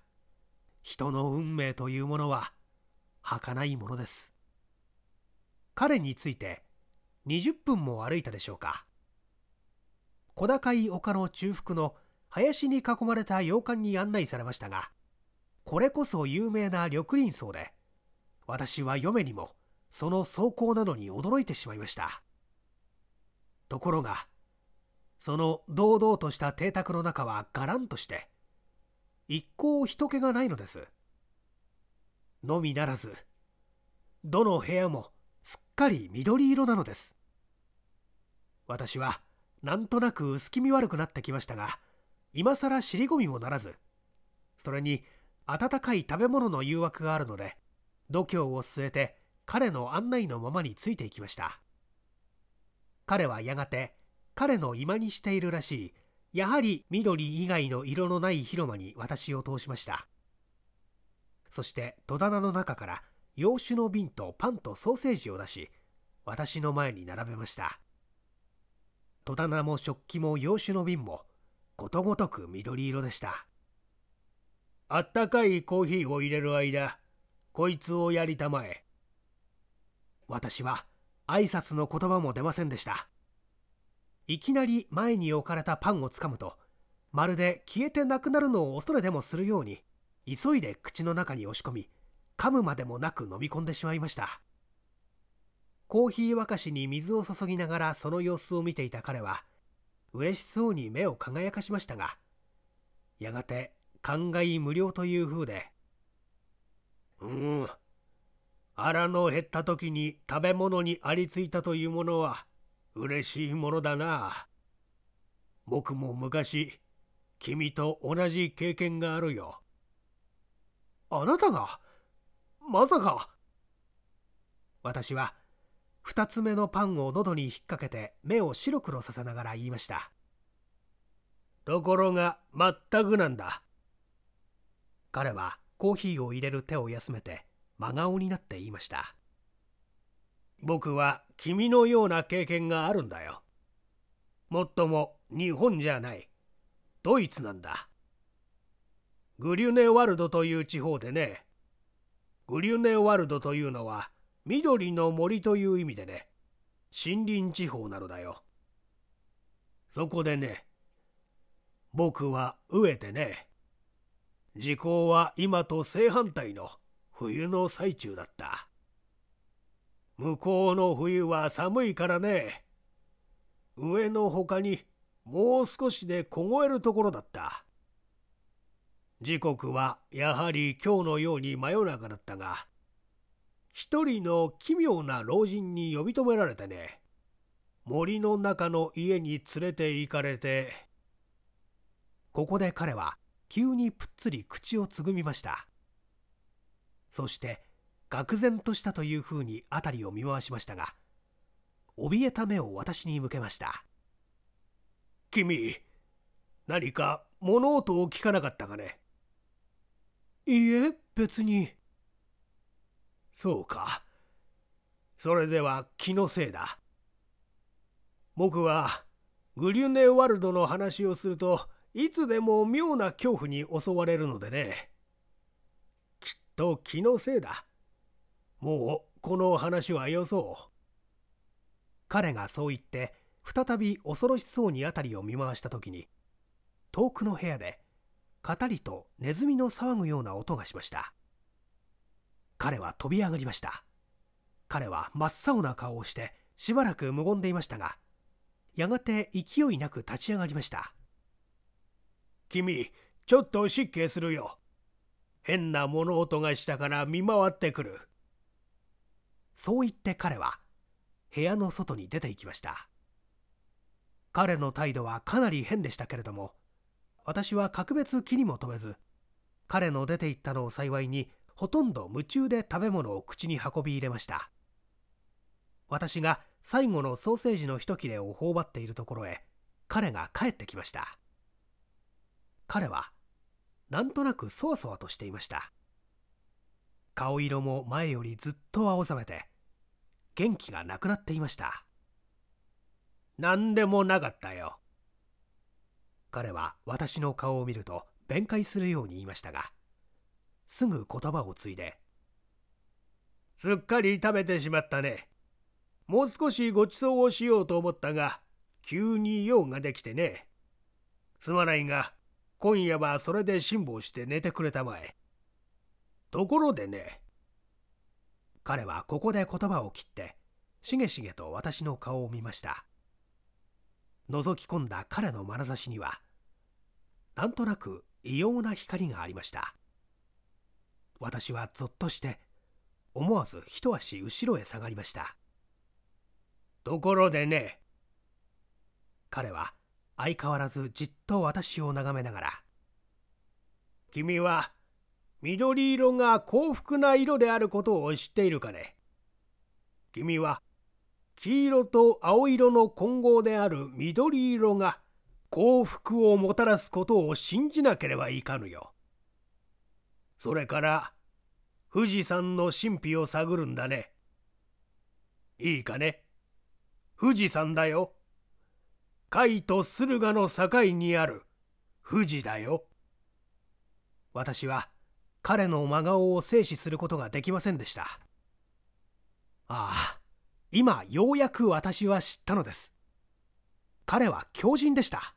人の運命というものは儚いものです彼について20分も歩いたでしょうか小高い丘の中腹の林に囲まれた洋館に案内されましたがこれこそ有名な緑林荘で私は嫁にもその草稿などに驚いてしまいましたところがその堂々とした邸宅の中はがらんとして一向人気がないのですのみならずどの部屋もすっかり緑色なのです私はなんとなく薄気味悪くなってきましたが今更尻込みもならずそれに温かい食べ物の誘惑があるので度胸を据えて彼の案内のままについていきました彼はやがて彼の今にしているらしいやはり緑以外の色のない広間に私を通しましたそして戸棚の中から洋酒の瓶とパンとソーセージを出し私の前に並べました戸棚も食器も洋酒の瓶もことごとく緑色でしたあったかいコーヒーを入れる間こいつをやりたまえ私は挨拶の言葉も出ませんでしたいきなり前に置かれたパンをつかむとまるで消えてなくなるのを恐れでもするように急いで口の中に押し込み噛むまでもなく飲み込んでしまいましたコーヒー沸かしに水を注ぎながらその様子を見ていた彼は嬉しそうに目を輝かしましたがやがて感慨無量という風で「うん腹の減った時に食べ物にありついたというものは嬉しいものだな僕も昔君と同じ経験があるよあなたがまさか私は2つ目のパンを喉に引っ掛けて目を白黒させながら言いましたところが全くなんだ彼はコーヒーを入れる手を休めて真顔になって言いました僕は君のような経験があるんだよ。もっとも日本じゃない。ドイツなんだ。グリュネワルドという地方でね。グリュネワルドというのは緑の森という意味でね。森林地方なのだよ。そこでね、僕は飢えてね。時効は今と正反対の冬の最中だった。向こうの冬は寒いからね。上の他にもう少しで凍えるところだった。時刻はやはり今日のように真夜中だったが、一人の奇妙な老人に呼び止められてね、森の中の家に連れて行かれて、ここで彼は急にぷっつり口をつぐみました。そして愕然としたというふうに辺りを見回しましたが怯えた目を私に向けました君何か物音を聞かなかったかねいいえ別にそうかそれでは気のせいだ僕はグリュネワルドの話をするといつでも妙な恐怖に襲われるのでねきっと気のせいだもうこの話はよそう彼がそう言って再び恐ろしそうに辺りを見回した時に遠くの部屋でカタリとネズミの騒ぐような音がしました彼は飛び上がりました彼は真っ青な顔をしてしばらく無言でいましたがやがて勢いなく立ち上がりました君ちょっと失敬するよ変な物音がしたから見回ってくるそう言って彼は部屋の外に出て行きました彼の態度はかなり変でしたけれども私は格別気にも留めず彼の出て行ったのを幸いにほとんど夢中で食べ物を口に運び入れました私が最後のソーセージの一切れを頬張っているところへ彼が帰ってきました彼はなんとなくそわそわとしていました顔色も前よりずっと青ざめて元気がなくなっていました何でもなかったよ彼は私の顔を見ると弁解するように言いましたがすぐ言葉を継いですっかり食めてしまったねもう少しご馳走をしようと思ったが急に用ができてねすまないが今夜はそれで辛抱して寝てくれたまえところでね。彼はここで言葉を切って、しげしげと私の顔を見ました。覗き込んだ彼の眼差しには、なんとなく異様な光がありました。私はぞっとして、思わず一足後ろへ下がりました。ところでね、彼は相変わらずじっと私を眺めながら、君は緑色が幸福な色であることを知っているかね君は黄色と青色の混合である緑色が幸福をもたらすことを信じなければいかぬよ。それから富士山の神秘を探るんだね。いいかね富士山だよ。甲斐と駿河の境にある富士だよ。私は彼の真顔を制止することができませんでしたああ今ようやく私は知ったのです彼は狂人でした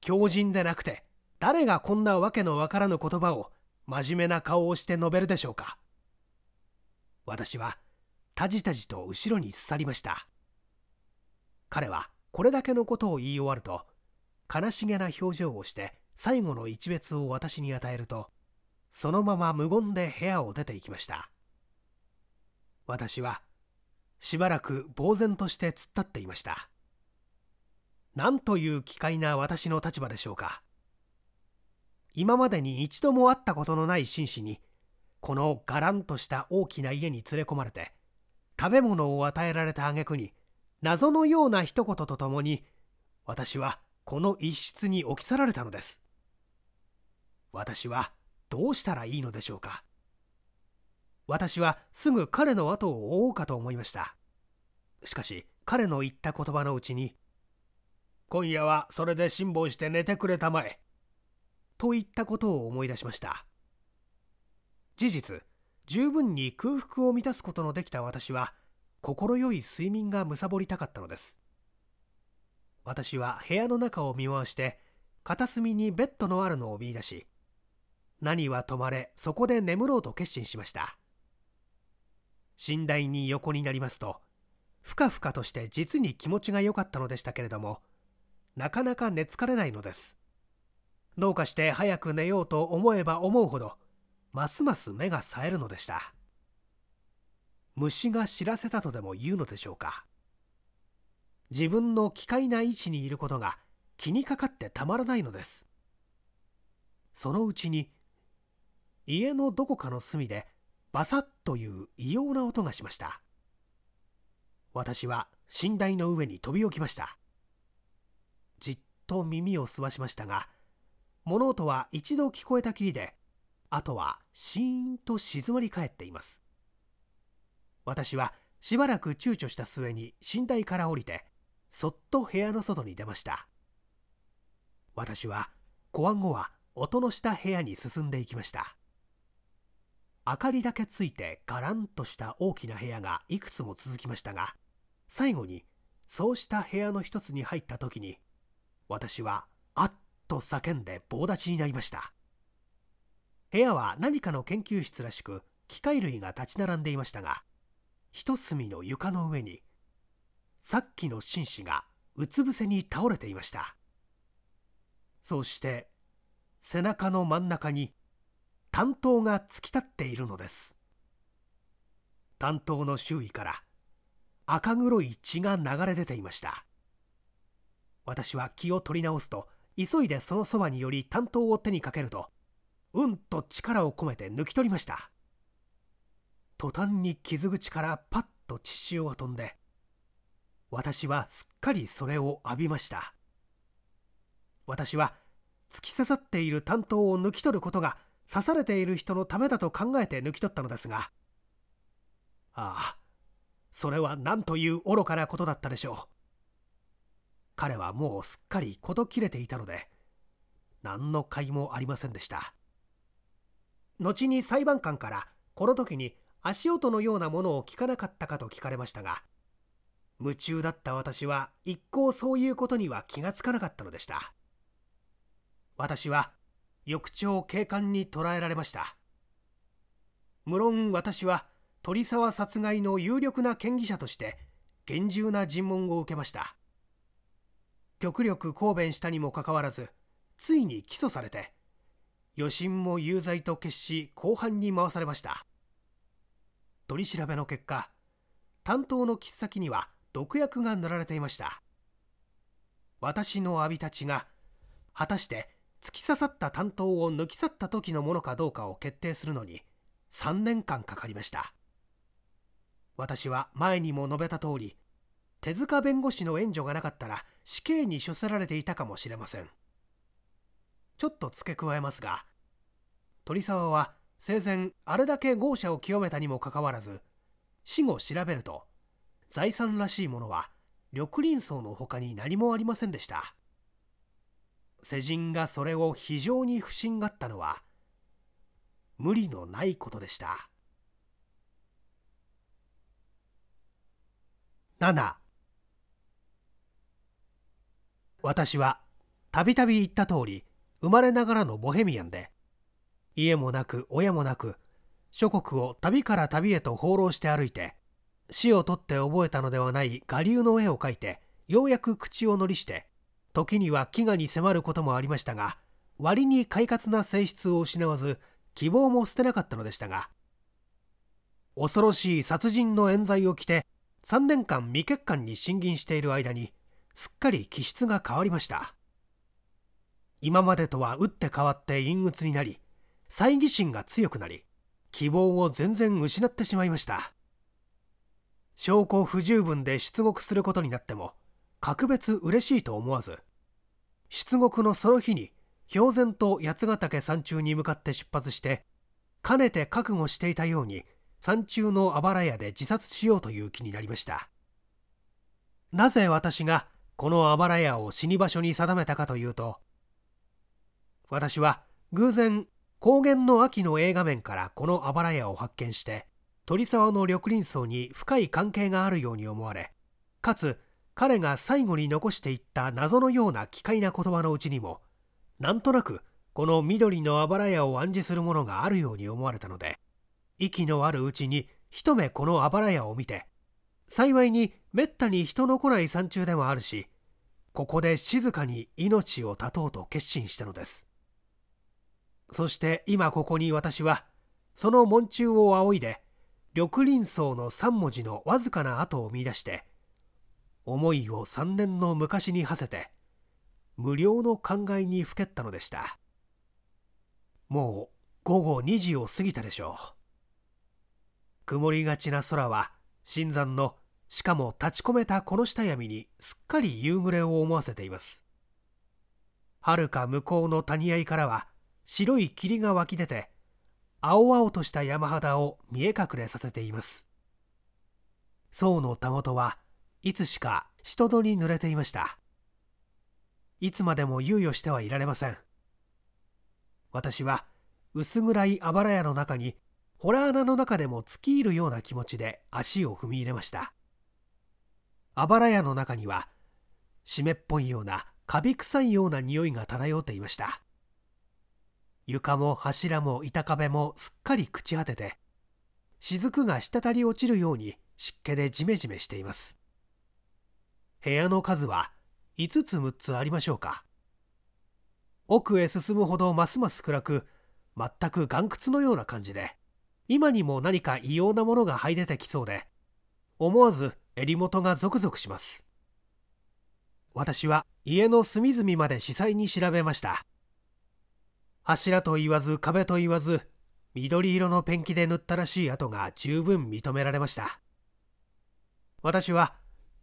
狂人でなくて誰がこんなわけのわからぬ言葉を真面目な顔をして述べるでしょうか私はたじたじと後ろに去りました彼はこれだけのことを言い終わると悲しげな表情をして最後の一別を私に与えるとそのまま無言で部屋を出て行きました私はしばらく呆然として突っ立っていましたなんという奇怪な私の立場でしょうか今までに一度も会ったことのない紳士にこのがらんとした大きな家に連れ込まれて食べ物を与えられた挙句に謎のような一言とともに私はこの一室に置き去られたのです私はどうしたらいいのでしょうか私はすぐ彼の後を追おうかと思いましたしかし彼の言った言葉のうちに「今夜はそれで辛抱して寝てくれたまえ」と言ったことを思い出しました事実十分に空腹を満たすことのできた私は快い睡眠がむさぼりたかったのです私は部屋の中を見回して片隅にベッドのあるのを見出し何は止まれそこで眠ろうと決心しました寝台に横になりますとふかふかとして実に気持ちが良かったのでしたけれどもなかなか寝つかれないのですどうかして早く寝ようと思えば思うほどますます目が冴えるのでした虫が知らせたとでも言うのでしょうか自分の奇怪な位置にいることが気にかかってたまらないのですそのうちに家のどこかの隅でバサッという異様な音がしました私は寝台の上に飛び起きましたじっと耳を澄ましましたが物音は一度聞こえたきりであとはシーンと静まり返っています私はしばらく躊躇した末に寝台から降りてそっと部屋の外に出ました私は公安後は音のした部屋に進んでいきました明かりだけついてガランとした大きな部屋がいくつも続きましたが最後にそうした部屋の一つに入った時に私はあっと叫んで棒立ちになりました部屋は何かの研究室らしく機械類が立ち並んでいましたが一隅の床の上にさっきの紳士がうつ伏せに倒れていましたそして背中の真ん中に担当が突き立っているのです担当の周囲から赤黒い血が流れ出ていました私は気を取り直すと急いでそのそばにより担当を手にかけるとうんと力を込めて抜き取りました途端に傷口からパッと血潮が飛んで私はすっかりそれを浴びました私は突き刺さっている担当を抜き取ることが刺されている人のためだと考えて抜き取ったのですがああそれは何という愚かなことだったでしょう彼はもうすっかり事切れていたので何の甲斐もありませんでした後に裁判官からこの時に足音のようなものを聞かなかったかと聞かれましたが夢中だった私は一向そういうことには気がつかなかったのでした私は翌朝警官に捕らえられました無論私は鳥沢殺害の有力な嫌疑者として厳重な尋問を受けました極力抗弁したにもかかわらずついに起訴されて余震も有罪と決し公判に回されました取り調べの結果担当の切っ先には毒薬が塗られていました私の浴びたちが果たして突き刺さった担当を抜き去った時のものかどうかを決定するのに3年間かかりました私は前にも述べた通り手塚弁護士の援助がなかったら死刑に処せられていたかもしれませんちょっと付け加えますが鳥沢は生前あれだけ豪奢を清めたにもかかわらず死後調べると財産らしいものは緑林荘の他に何もありませんでした世人がそれを非常に不審がったのは無理のないことでした7私はたびたび言った通り生まれながらのボヘミアンで家もなく親もなく諸国を旅から旅へと放浪して歩いて死を取って覚えたのではない我流の絵を描いてようやく口をのりして時には飢餓に迫ることもありましたが割に快活な性質を失わず希望も捨てなかったのでしたが恐ろしい殺人の冤罪を着て3年間未欠陥に侵吟している間にすっかり気質が変わりました今までとは打って変わって陰鬱になり猜疑心が強くなり希望を全然失ってしまいました証拠不十分で出獄することになっても格別嬉しいと思わず出国のその日に氷然と八ヶ岳山中に向かって出発してかねて覚悟していたように山中のあばら屋で自殺しようという気になりましたなぜ私がこのあばら屋を死に場所に定めたかというと私は偶然高原の秋の映画面からこのあばら屋を発見して鳥沢の緑林層に深い関係があるように思われかつ彼が最後に残していった謎のような奇怪な言葉のうちにもなんとなくこの緑のあばら屋を暗示するものがあるように思われたので息のあるうちに一目このあばら屋を見て幸いにめったに人の来ない山中でもあるしここで静かに命を絶とうと決心したのですそして今ここに私はその門中を仰いで緑林荘の3文字のわずかな跡を見出して思いを三年の昔に馳せて無料の考えにふけったのでしたもう午後二時を過ぎたでしょう曇りがちな空は新山のしかも立ち込めたこの下闇にすっかり夕暮れを思わせていますはるか向こうの谷合からは白い霧が湧き出て青々とした山肌を見え隠れさせています層のたもとはいつしか人戸に濡れていましたいつまでも猶予してはいられません私は薄暗いあばら屋の中にホラー穴の中でも突き入るような気持ちで足を踏み入れましたあばら屋の中には湿っぽいようなカビ臭いような匂いが漂っていました床も柱も板壁もすっかり朽ち果てて雫が滴り落ちるように湿気でジメジメしています部屋の数は5つ6つありましょうか奥へ進むほどますます暗く全く岩窟のような感じで今にも何か異様なものが這い出てきそうで思わず襟元がゾクゾクします私は家の隅々まで仔細に調べました柱と言わず壁と言わず緑色のペンキで塗ったらしい跡が十分認められました私は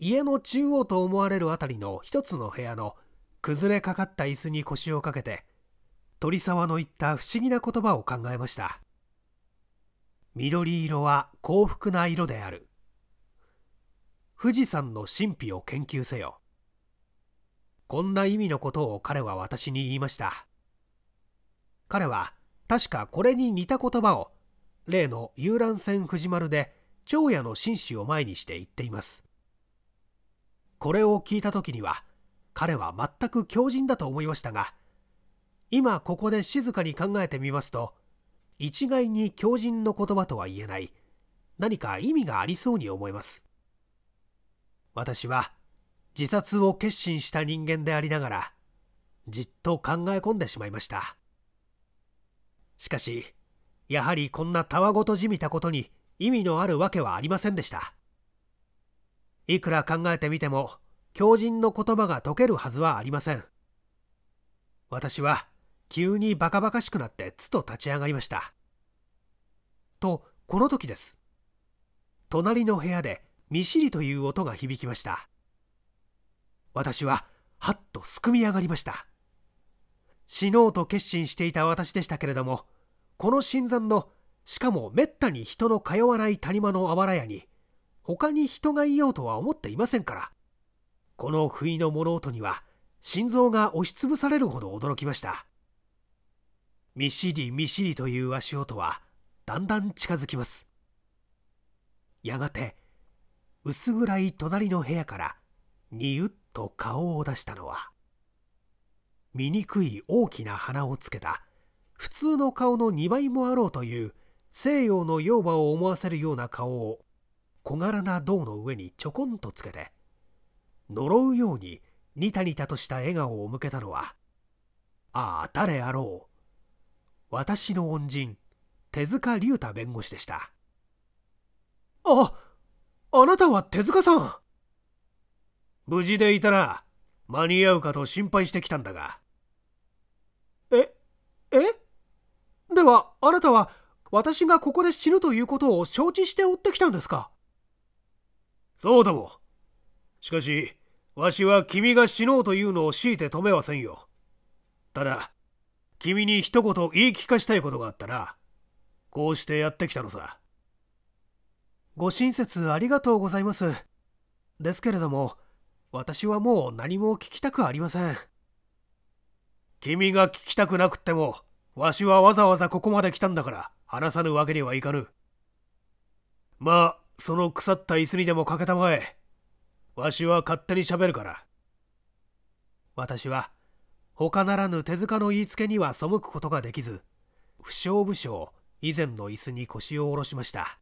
家の中央と思われる辺りの一つの部屋の崩れかかった椅子に腰をかけて鳥沢の言った不思議な言葉を考えました緑色は幸福な色である富士山の神秘を研究せよこんな意味のことを彼は私に言いました彼は確かこれに似た言葉を例の遊覧船藤丸で長屋の紳士を前にして言っていますこれを聞いた時には彼は全く強人だと思いましたが今ここで静かに考えてみますと一概に強人の言葉とは言えない何か意味がありそうに思えます私は自殺を決心した人間でありながらじっと考え込んでしまいましたしかしやはりこんなたわごとじみたことに意味のあるわけはありませんでしたいくら考えてみても狂人の言葉が解けるはずはありません私は急にバカバカしくなってつと立ち上がりましたとこの時です隣の部屋でミシりという音が響きました私ははっとすくみ上がりました死のうと決心していた私でしたけれどもこの新参のしかもめったに人の通わない谷間のあわら屋に他に人がいようとは思っていませんからこの不意の物音には心臓が押しつぶされるほど驚きましたみしりみしりという足音はだんだん近づきますやがて薄暗い隣の部屋からにゆっと顔を出したのは醜い大きな鼻をつけた普通の顔の2倍もあろうという西洋の妖馬を思わせるような顔を小柄な胴の上にちょこんとつけて呪うようにニタニタとした笑顔を向けたのはああ誰あろう私の恩人手塚龍太弁護士でしたああなたは手塚さん無事でいたら間に合うかと心配してきたんだがええではあなたは私がここで死ぬということを承知して追ってきたんですかそうだも。しかし、わしは君が死のうというのを強いて止めはせんよ。ただ、君に一言言い聞かしたいことがあったな。こうしてやってきたのさ。ご親切ありがとうございます。ですけれども、私はもう何も聞きたくありません。君が聞きたくなくっても、わしはわざわざここまで来たんだから、話さぬわけにはいかぬ。まあ、その腐った椅子にでもかけたまえ。わしは勝手にしゃべるから。私は、他ならぬ手塚の言いつけには背くことができず、不詳不詳、以前の椅子に腰を下ろしました。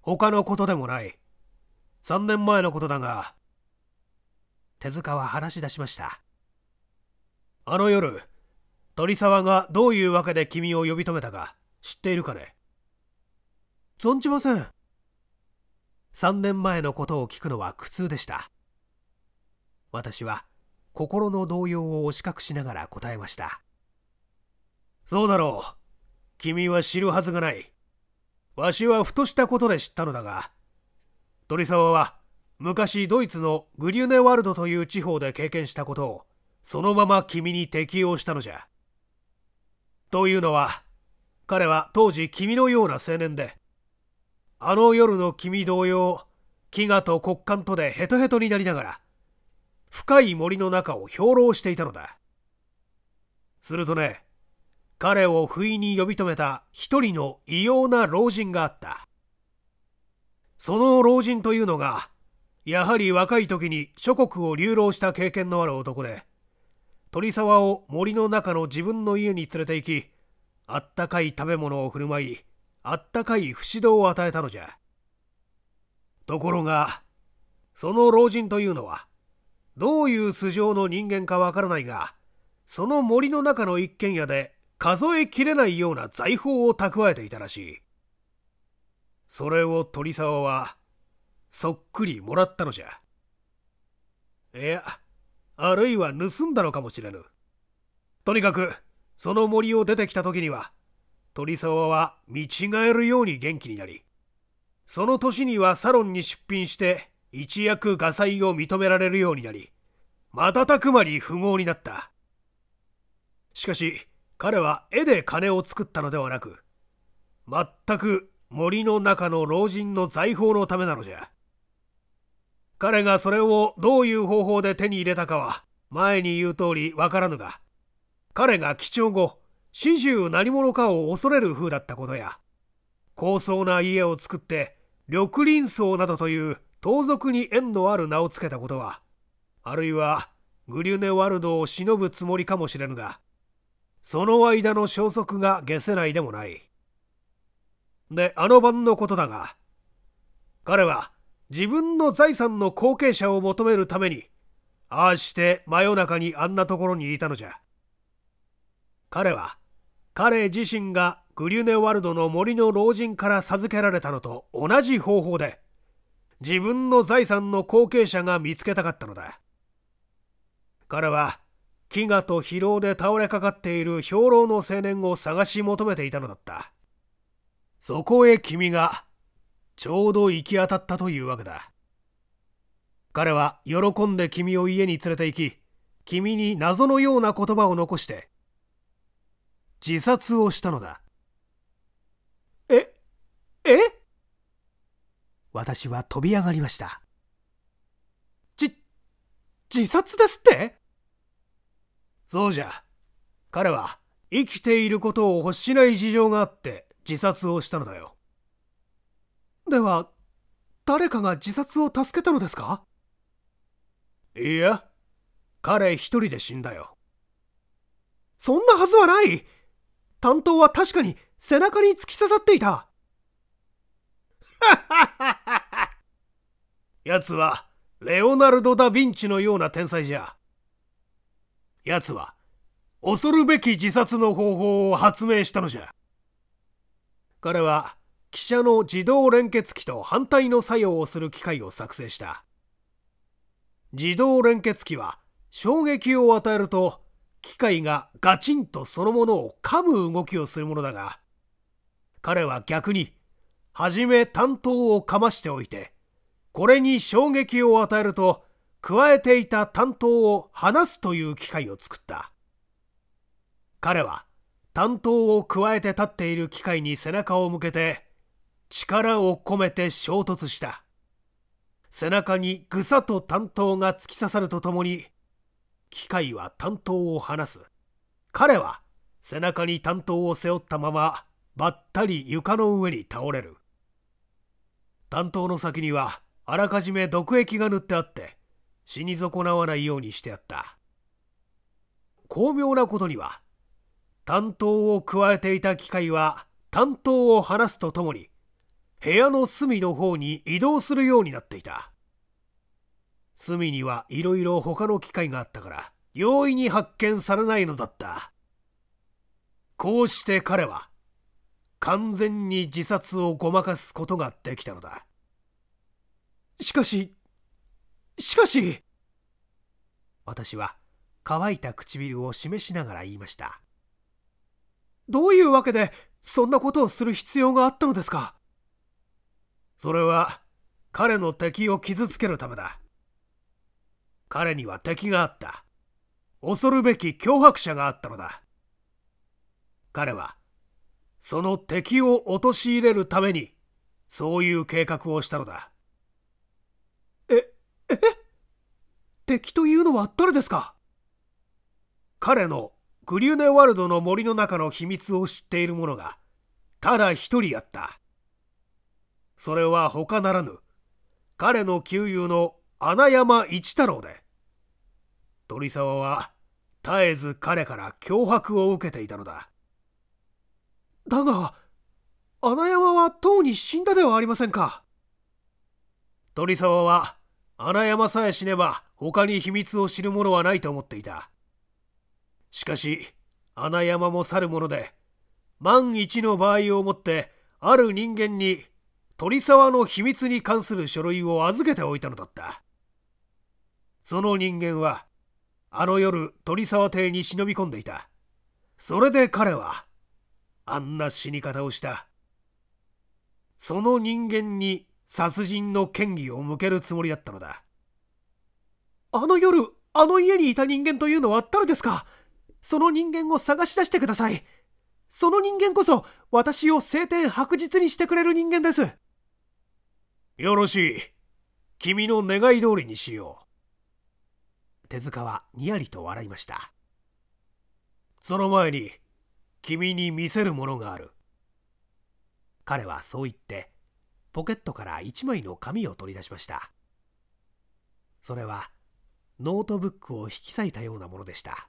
他のことでもない。3年前のことだが、手塚は話し出しました。あの夜、鳥沢がどういうわけで君を呼び止めたか知っているかね存じません。3年前のことを聞くのは苦痛でした私は心の動揺を押し隠しながら答えましたそうだろう君は知るはずがないわしはふとしたことで知ったのだが鳥沢は昔ドイツのグリュネワルドという地方で経験したことをそのまま君に適用したのじゃというのは彼は当時君のような青年であの夜の君同様、飢餓と骨幹とでヘトヘトになりながら、深い森の中を兵糧していたのだ。するとね、彼を不意に呼び止めた一人の異様な老人があった。その老人というのが、やはり若い時に諸国を流浪した経験のある男で、鳥沢を森の中の自分の家に連れて行き、あったかい食べ物を振る舞い、あったかい節度を与えたのじゃところがその老人というのはどういう素性の人間かわからないがその森の中の一軒家で数えきれないような財宝を蓄えていたらしいそれを鳥沢はそっくりもらったのじゃいやあるいは盗んだのかもしれぬとにかくその森を出てきた時には鳥沢は見違えるように元気になりその年にはサロンに出品して一躍画才を認められるようになり瞬く間に富豪になったしかし彼は絵で金を作ったのではなく全く森の中の老人の財宝のためなのじゃ彼がそれをどういう方法で手に入れたかは前に言う通りわからぬが彼が基調後始終何者かを恐れる風だったことや高層な家を作って緑林荘などという盗賊に縁のある名を付けたことはあるいはグリュネワルドを忍ぶつもりかもしれぬがその間の消息が解せないでもないであの晩のことだが彼は自分の財産の後継者を求めるためにああして真夜中にあんなところにいたのじゃ彼は彼自身がグリュネワルドの森の老人から授けられたのと同じ方法で自分の財産の後継者が見つけたかったのだ彼は飢餓と疲労で倒れかかっている兵糧の青年を探し求めていたのだったそこへ君がちょうど行き当たったというわけだ彼は喜んで君を家に連れて行き君に謎のような言葉を残して自殺をしたのだええ私は飛び上がりましたじ自殺ですってそうじゃ彼は生きていることを欲しない事情があって自殺をしたのだよでは誰かが自殺を助けたのですかいや彼一人で死んだよそんなはずはない担当は確かに背中に突き刺さっていた。奴は、レオナルド・ダ・ヴィンチのような天才じゃ。奴は、恐るべき自殺の方法を発明したのじゃ。彼は、汽車の自動連結機と反対の作用をする機械を作成した。自動連結機は、衝撃を与えると、機械がガチンとそのものを噛む動きをするものだが彼は逆に初め担当をかましておいてこれに衝撃を与えると加えていた担当を離すという機械を作った彼は担当を加えて立っている機械に背中を向けて力を込めて衝突した背中にぐさと担当が突き刺さるとともに機械は担当を離す彼は背中に担当を背負ったままばったり床の上に倒れる担当の先にはあらかじめ毒液が塗ってあって死に損なわないようにしてあった巧妙なことには担当を加えていた機械は担当を離すとともに部屋の隅の方に移動するようになっていた隅にはいろいろ他の機会があったから容易に発見されないのだったこうして彼は完全に自殺をごまかすことができたのだしかししかし私は乾いた唇を示しながら言いましたどういうわけでそんなことをする必要があったのですかそれは彼の敵を傷つけるためだ彼には敵があった。恐るべき脅迫者があったのだ。彼は、その敵を陥れるために、そういう計画をしたのだ。え、え敵というのは誰ですか彼のグリューネワルドの森の中の秘密を知っている者が、ただ一人やった。それは他ならぬ、彼の旧友の穴山一太郎で鳥沢は絶えず彼から脅迫を受けていたのだだが穴山はとうに死んだではありませんか鳥沢は穴山さえ死ねば他に秘密を知る者はないと思っていたしかし穴山も去るもので万一の場合をもってある人間に鳥沢の秘密に関する書類を預けておいたのだったその人間はあの夜鳥沢邸に忍び込んでいたそれで彼はあんな死に方をしたその人間に殺人の嫌疑を向けるつもりだったのだあの夜あの家にいた人間というのは誰ですかその人間を探し出してくださいその人間こそ私を晴天白日にしてくれる人間ですよろしい君の願い通りにしよう手塚はにやりと笑いましたその前に君に見せるものがある彼はそう言ってポケットから1枚の紙を取り出しましたそれはノートブックを引き裂いたようなものでした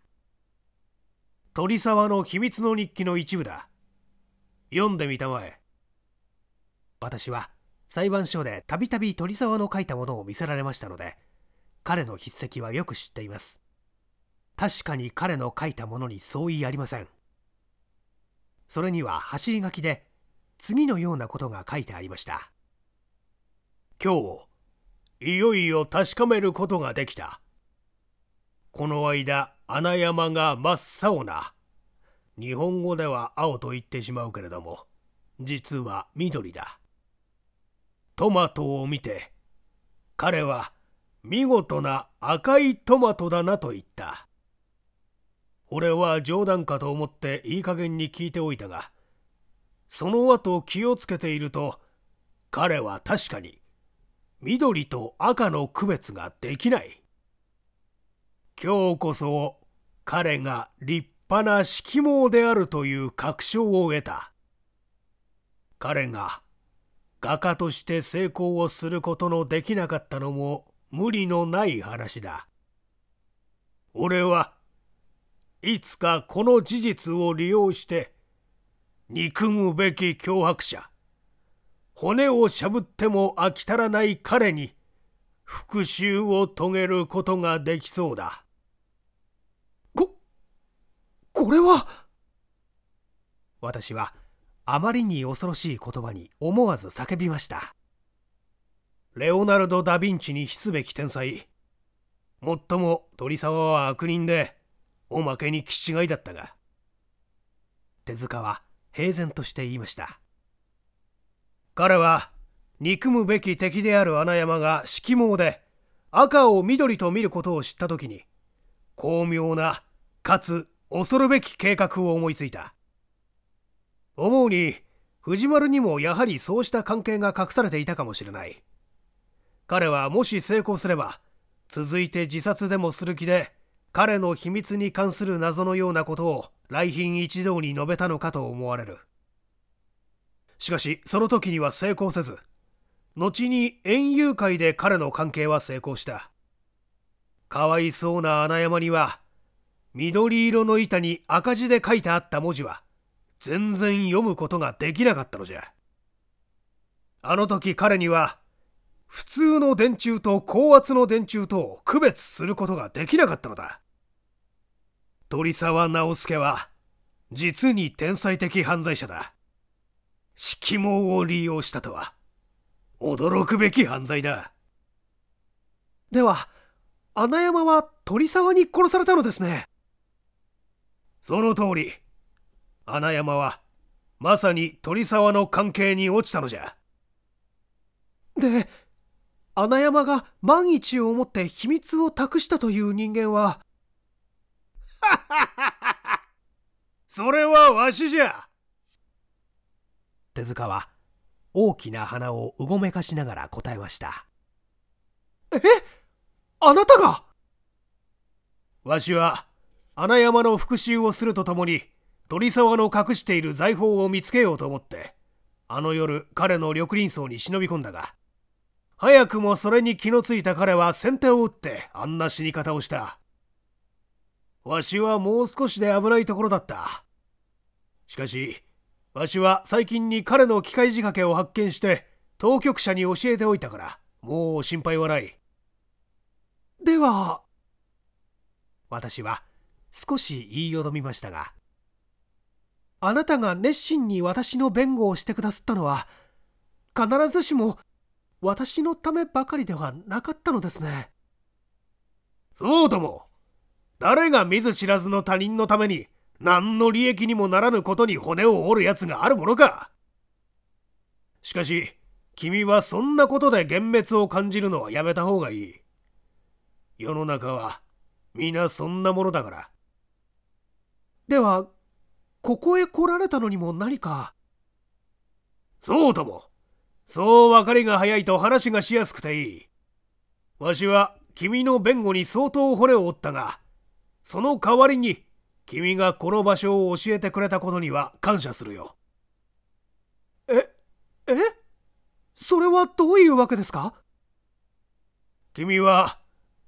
鳥沢の秘密の日記の一部だ読んでみたまえ私は裁判所でたびたび鳥沢の書いたものを見せられましたので彼の筆跡はよく知っています確かに彼の書いたものに相違ありませんそれには走り書きで次のようなことが書いてありました今日いよいよ確かめることができたこの間穴山が真っ青な日本語では青と言ってしまうけれども実は緑だトマトを見て彼は見事な赤いトマトだなと言った。俺は冗談かと思っていい加減に聞いておいたが、その後気をつけていると、彼は確かに緑と赤の区別ができない。今日こそ彼が立派な色盲であるという確証を得た。彼が画家として成功をすることのできなかったのも無理のない話だ。俺はいつかこの事実を利用して憎むべき脅迫者骨をしゃぶっても飽き足らない彼に復讐を遂げることができそうだ。こ、これは私はあまりに恐ろしい言葉に思わず叫びました。レオナルド・ダ・ヴィンチに比すべき天才もっとも鳥沢は悪人でおまけに気違いだったが手塚は平然として言いました彼は憎むべき敵である穴山が色盲で赤を緑と見ることを知った時に巧妙なかつ恐るべき計画を思いついた思うに藤丸にもやはりそうした関係が隠されていたかもしれない彼はもし成功すれば続いて自殺でもする気で彼の秘密に関する謎のようなことを来賓一同に述べたのかと思われるしかしその時には成功せず後に園遊会で彼の関係は成功したかわいそうな穴山には緑色の板に赤字で書いてあった文字は全然読むことができなかったのじゃあの時彼には普通の電柱と高圧の電柱とを区別することができなかったのだ鳥沢直輔は実に天才的犯罪者だ色盲を利用したとは驚くべき犯罪だでは穴山は鳥沢に殺されたのですねその通り穴山はまさに鳥沢の関係に落ちたのじゃで穴山が万一をもって秘密を託したという人間は それはわしじゃ手塚は大きな鼻をうごめかしながら答えましたえあなたがわしは穴山の復讐をするとともに鳥沢の隠している財宝を見つけようと思ってあの夜彼の緑林荘に忍び込んだが早くもそれに気のついた彼は先手を打ってあんな死に方をした。わしはもう少しで危ないところだった。しかし、わしは最近に彼の機械仕掛けを発見して当局者に教えておいたから、もう心配はない。では、私は少し言いよどみましたが、あなたが熱心に私の弁護をしてくださったのは、必ずしも私のためばかりではなかったのですねそうとも誰が見ず知らずの他人のために何の利益にもならぬことに骨を折るやつがあるものかしかし君はそんなことで幻滅を感じるのはやめた方がいい世の中は皆そんなものだからではここへ来られたのにも何かそうともそう別れが早いと話がしやすくていい。わしは君の弁護に相当骨を折ったが、その代わりに君がこの場所を教えてくれたことには感謝するよ。え、えそれはどういうわけですか君は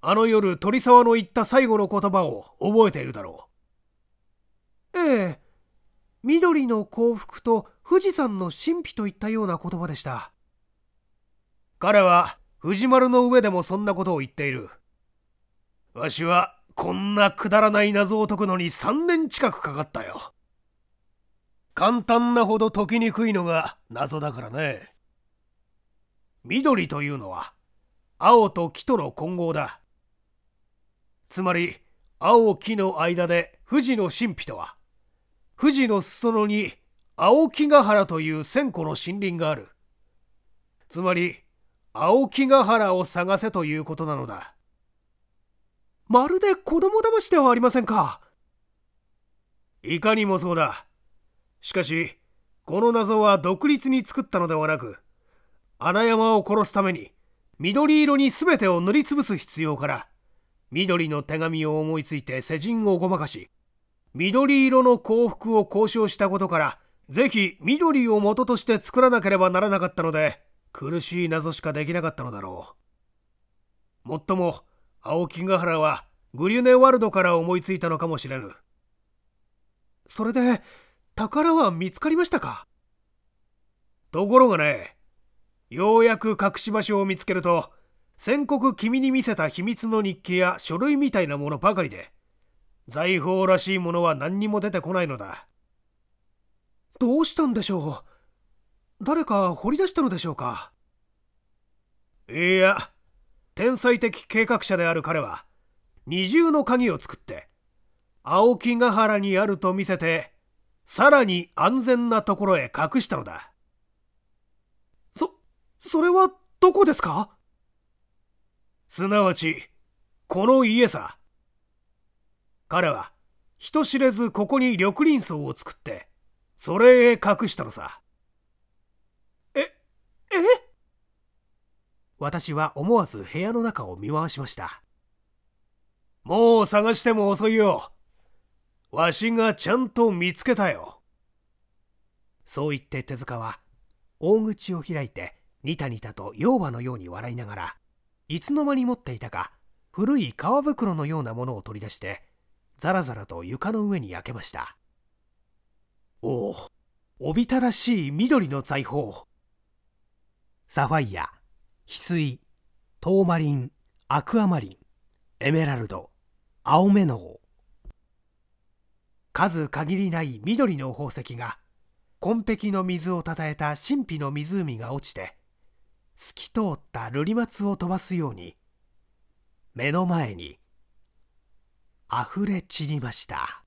あの夜鳥沢の言った最後の言葉を覚えているだろう。ええ。緑の幸福と富士山の神秘といったような言葉でした彼は藤丸の上でもそんなことを言っているわしはこんなくだらない謎を解くのに3年近くかかったよ簡単なほど解きにくいのが謎だからね緑というのは青と木との混合だつまり青木の間で富士の神秘とは富士の裾野に青木ヶ原という千個の森林がある。つまり、青木ヶ原を探せということなのだ。まるで子供騙しではありませんか。いかにもそうだ。しかし、この謎は独立に作ったのではなく、穴山を殺すために、緑色に全てを塗りつぶす必要から、緑の手紙を思いついて世人をごまかし、緑色の幸福を交渉したことからぜひ緑を元として作らなければならなかったので苦しい謎しかできなかったのだろうもっとも青木ヶ原はグリュネワルドから思いついたのかもしれぬそれで宝は見つかりましたかところがねようやく隠し場所を見つけると戦国君に見せた秘密の日記や書類みたいなものばかりで財宝らしいものは何にも出てこないのだどうしたんでしょう誰か掘り出したのでしょうかいや天才的計画者である彼は二重の鍵を作って青木ヶ原にあると見せてさらに安全なところへ隠したのだそそれはどこですかすなわちこの家さ彼は人知れずここに緑林荘を作ってそれへ隠したのさええ私は思わず部屋の中を見回しましたもう探しても遅いよわしがちゃんと見つけたよそう言って手塚は大口を開いてニタニタと妖婆のように笑いながらいつの間に持っていたか古い革袋のようなものを取り出してザラザラと床の上に焼けましたおおおびただしい緑の財宝サファイア翡翠トーマリンアクアマリンエメラルド青メノ数限りない緑の宝石が紺碧の水をたたえた神秘の湖が落ちて透き通った瑠璃松を飛ばすように目の前に溢れ散りました